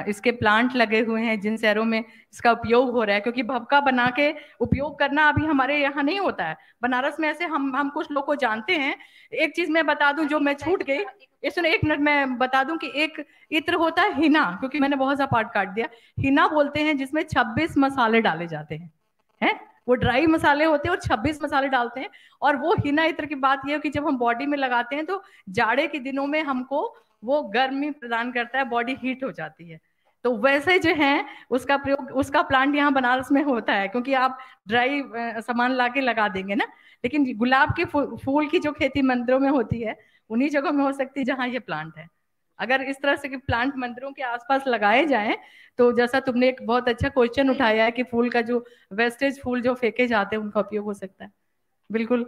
इसके प्लांट लगे हुए हैं जिन शहरों में इसका उपयोग हो रहा है क्योंकि भवका बना के उपयोग करना अभी हमारे यहाँ नहीं होता है बनारस में ऐसे हम हम कुछ लोग को जानते हैं एक चीज मैं बता दूं जो मैं छूट गई इस एक मिनट में बता दूं कि एक इत्र होता है हिना क्योंकि मैंने बहुत सा पार्ट काट दिया हिना बोलते हैं जिसमें छब्बीस मसाले डाले जाते हैं है वो ड्राई मसाले होते हैं और 26 मसाले डालते हैं और वो हिना इत्र की बात यह है कि जब हम बॉडी में लगाते हैं तो जाड़े के दिनों में हमको वो गर्मी प्रदान करता है बॉडी हीट हो जाती है तो वैसे जो है उसका प्रयोग उसका प्लांट यहाँ बनारस में होता है क्योंकि आप ड्राई सामान ला के लगा देंगे ना लेकिन गुलाब के फूल की जो खेती मंदिरों में होती है उन्हीं जगहों में हो सकती है जहाँ ये प्लांट है अगर इस तरह से कि प्लांट मंदिरों के आसपास लगाए जाएं तो जैसा तुमने एक बहुत अच्छा क्वेश्चन उठाया है कि फूल का जो वेस्टेज फूल जो फेंके जाते हैं उनका उपयोग हो सकता है बिल्कुल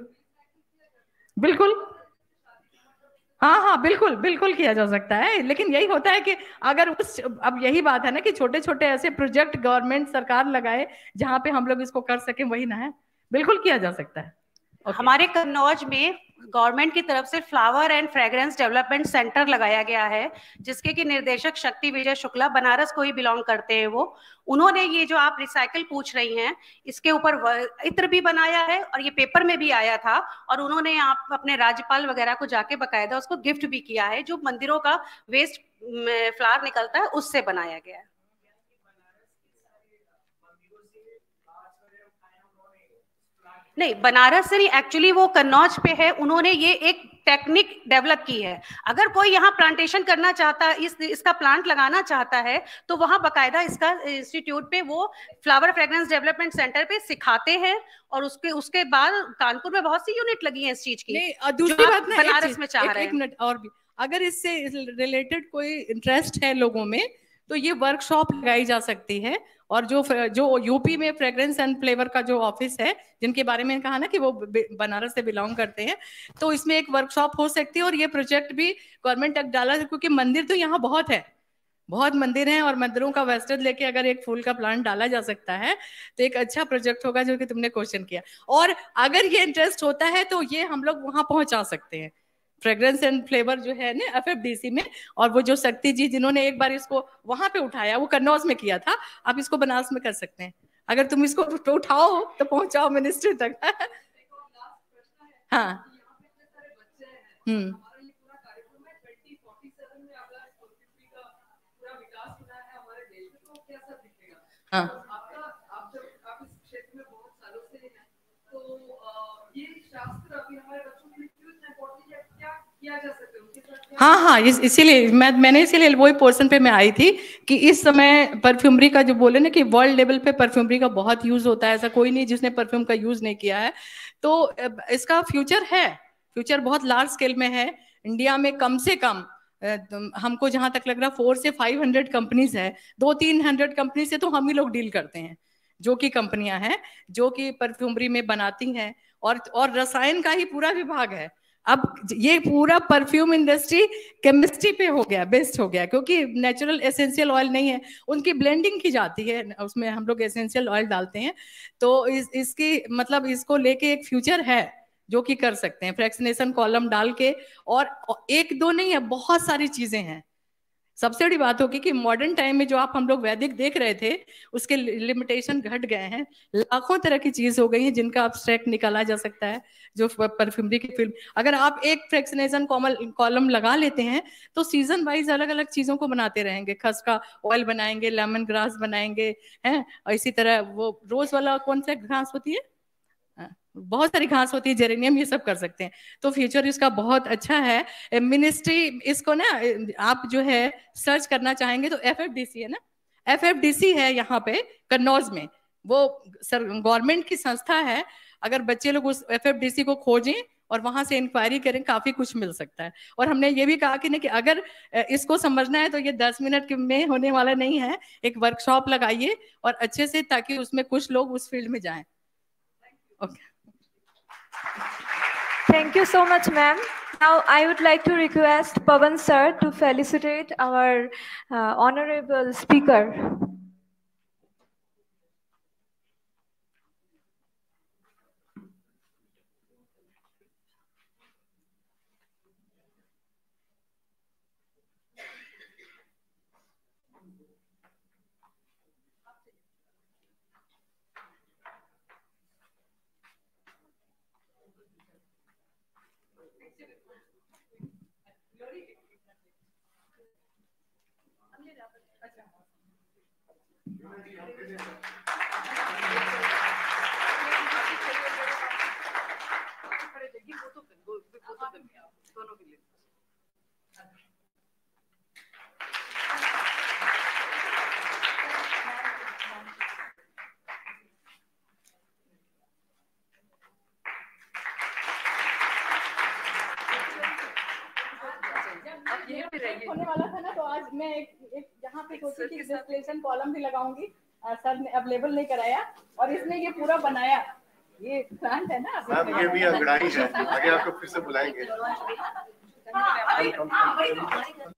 बिल्कुल हाँ हाँ बिल्कुल बिल्कुल किया जा सकता है लेकिन यही होता है कि अगर उस अब यही बात है ना कि छोटे छोटे ऐसे प्रोजेक्ट गवर्नमेंट सरकार लगाए जहां पे हम लोग इसको कर सके वही ना है बिल्कुल किया जा सकता है
okay. हमारे कन्नौज में गवर्नमेंट की तरफ से flower and fragrance development centre लगाया गया है जिसके कि निर्देशक शक्ति विजय शुक्ला बनारस को ही बिलोंग करते हैं वो उन्होंने ये जो आप रिसाइकल पूछ रही हैं इसके ऊपर इत्र भी बनाया है और ये पेपर में भी आया था और उन्होंने आप अपने राज्यपाल वगैरह को जाके बकायदा उसको गिफ्ट भी किया है जो मंदिरों का वेस्ट फ्लावर निकलता है उससे बनाया गया है नहीं बनारस से नहीं एक्चुअली वो कन्नौज पे है उन्होंने ये एक टेक्निक डेवलप की है अगर कोई यहाँ प्लांटेशन करना चाहता है इस इसका प्लांट लगाना चाहता है तो वहाँ बकायदा इसका इंस्टीट्यूट पे वो फ्लावर फ्रेग्रेंस डेवलपमेंट सेंटर पे सिखाते हैं और उसके उसके बाद कानपुर में बहुत सी यूनिट लगी है इस चीज की दूसरी बात बनारस में चाह रहे हैं
और भी अगर इससे रिलेटेड कोई इंटरेस्ट है लोगों में तो ये वर्कशॉप लगाई जा सकती है और जो जो यूपी में फ्रेग्रेंस एंड फ्लेवर का जो ऑफिस है जिनके बारे में कहा ना कि वो बनारस से बिलोंग करते हैं तो इसमें एक वर्कशॉप हो सकती है और ये प्रोजेक्ट भी गवर्नमेंट तक डाला क्योंकि मंदिर तो यहाँ बहुत है बहुत मंदिर हैं और मंदिरों का वेस्टेज लेके अगर एक फूल का प्लांट डाला जा सकता है तो एक अच्छा प्रोजेक्ट होगा जो कि तुमने क्वेश्चन किया और अगर ये इंटरेस्ट होता है तो ये हम लोग वहां पहुंचा सकते हैं फ्रेग्रेंस एंड फ्लेवर जो है ना एफ में और वो जो शक्ति जी जिन्होंने एक बार इसको वहां पे उठाया वो कन्नौज में किया था आप इसको बनारस में कर सकते हैं अगर तुम इसको उठाओ तो पहुंचाओ मिनिस्ट्री तक हाँ हम्म हाँ हाँ हाँ इस इसीलिए मैं मैंने इसीलिए वही पोर्सन पे मैं आई थी कि इस समय परफ्यूमरी का जो बोले ना कि वर्ल्ड लेवल पे परफ्यूमरी का बहुत यूज होता है ऐसा कोई नहीं जिसने परफ्यूम का यूज नहीं किया है तो इसका फ्यूचर है फ्यूचर बहुत लार्ज स्केल में है इंडिया में कम से कम हमको जहां तक लग रहा फोर से फाइव हंड्रेड कंपनीज है दो तीन हंड्रेड कंपनी से तो हम ही लोग डील करते हैं जो कि कंपनियां हैं जो कि परफ्यूमरी में बनाती हैं और और रसायन का ही पूरा विभाग है अब ये पूरा परफ्यूम इंडस्ट्री केमिस्ट्री पे हो गया बेस्ट हो गया क्योंकि नेचुरल एसेंशियल ऑयल नहीं है उनकी ब्लेंडिंग की जाती है उसमें हम लोग एसेंशियल ऑयल डालते हैं तो इस इसकी मतलब इसको लेके एक फ्यूचर है जो कि कर सकते हैं फ्रैक्सीनेशन कॉलम डाल के और एक दो नहीं है बहुत सारी चीजें हैं सबसे बड़ी बात होगी कि मॉडर्न टाइम में जो आप हम लोग वैदिक देख रहे थे उसके लिमिटेशन घट गए हैं लाखों तरह की चीज हो गई है जिनका अब्सट्रैक्ट निकाला जा सकता है जो परफ्यूमरी की फिल्म अगर आप एक कॉमल कॉलम लगा लेते हैं तो सीजन वाइज अलग अलग चीजों को बनाते रहेंगे खस का ऑयल बनाएंगे लेमन ग्रास बनाएंगे है और इसी तरह वो रोज वाला कौन सा घास होती है बहुत सारी घास होती है जेरेनियम ये सब कर सकते हैं तो फ्यूचर इसका बहुत अच्छा है मिनिस्ट्री इसको ना आप जो है सर्च करना चाहेंगे तो एफ है ना एफ है यहाँ पे कन्नौज में वो सर गवर्नमेंट की संस्था है अगर बच्चे लोग उस एफ को खोजें और वहां से इंक्वायरी करें काफी कुछ मिल सकता है और हमने ये भी कहा कि ना कि अगर इसको समझना है तो ये दस मिनट में होने वाला नहीं है एक वर्कशॉप लगाइए और अच्छे से ताकि उसमें कुछ लोग उस फील्ड में जाएं okay okay. Thank you so much, ma'am. Now, I would like to request
Pavan sir to felicitate our uh, honorable speaker.
होने
वाला था ना तो आज मैं एक, एक यहाँ पे कॉलम भी लगाऊंगी सर ने अवेलेबल नहीं कराया और इसने ये पूरा बनाया ये प्लांट है ना
मैम ये भी अगड़ाई है आगे आपको फिर से बुलाएंगे
हाँ, हाँ,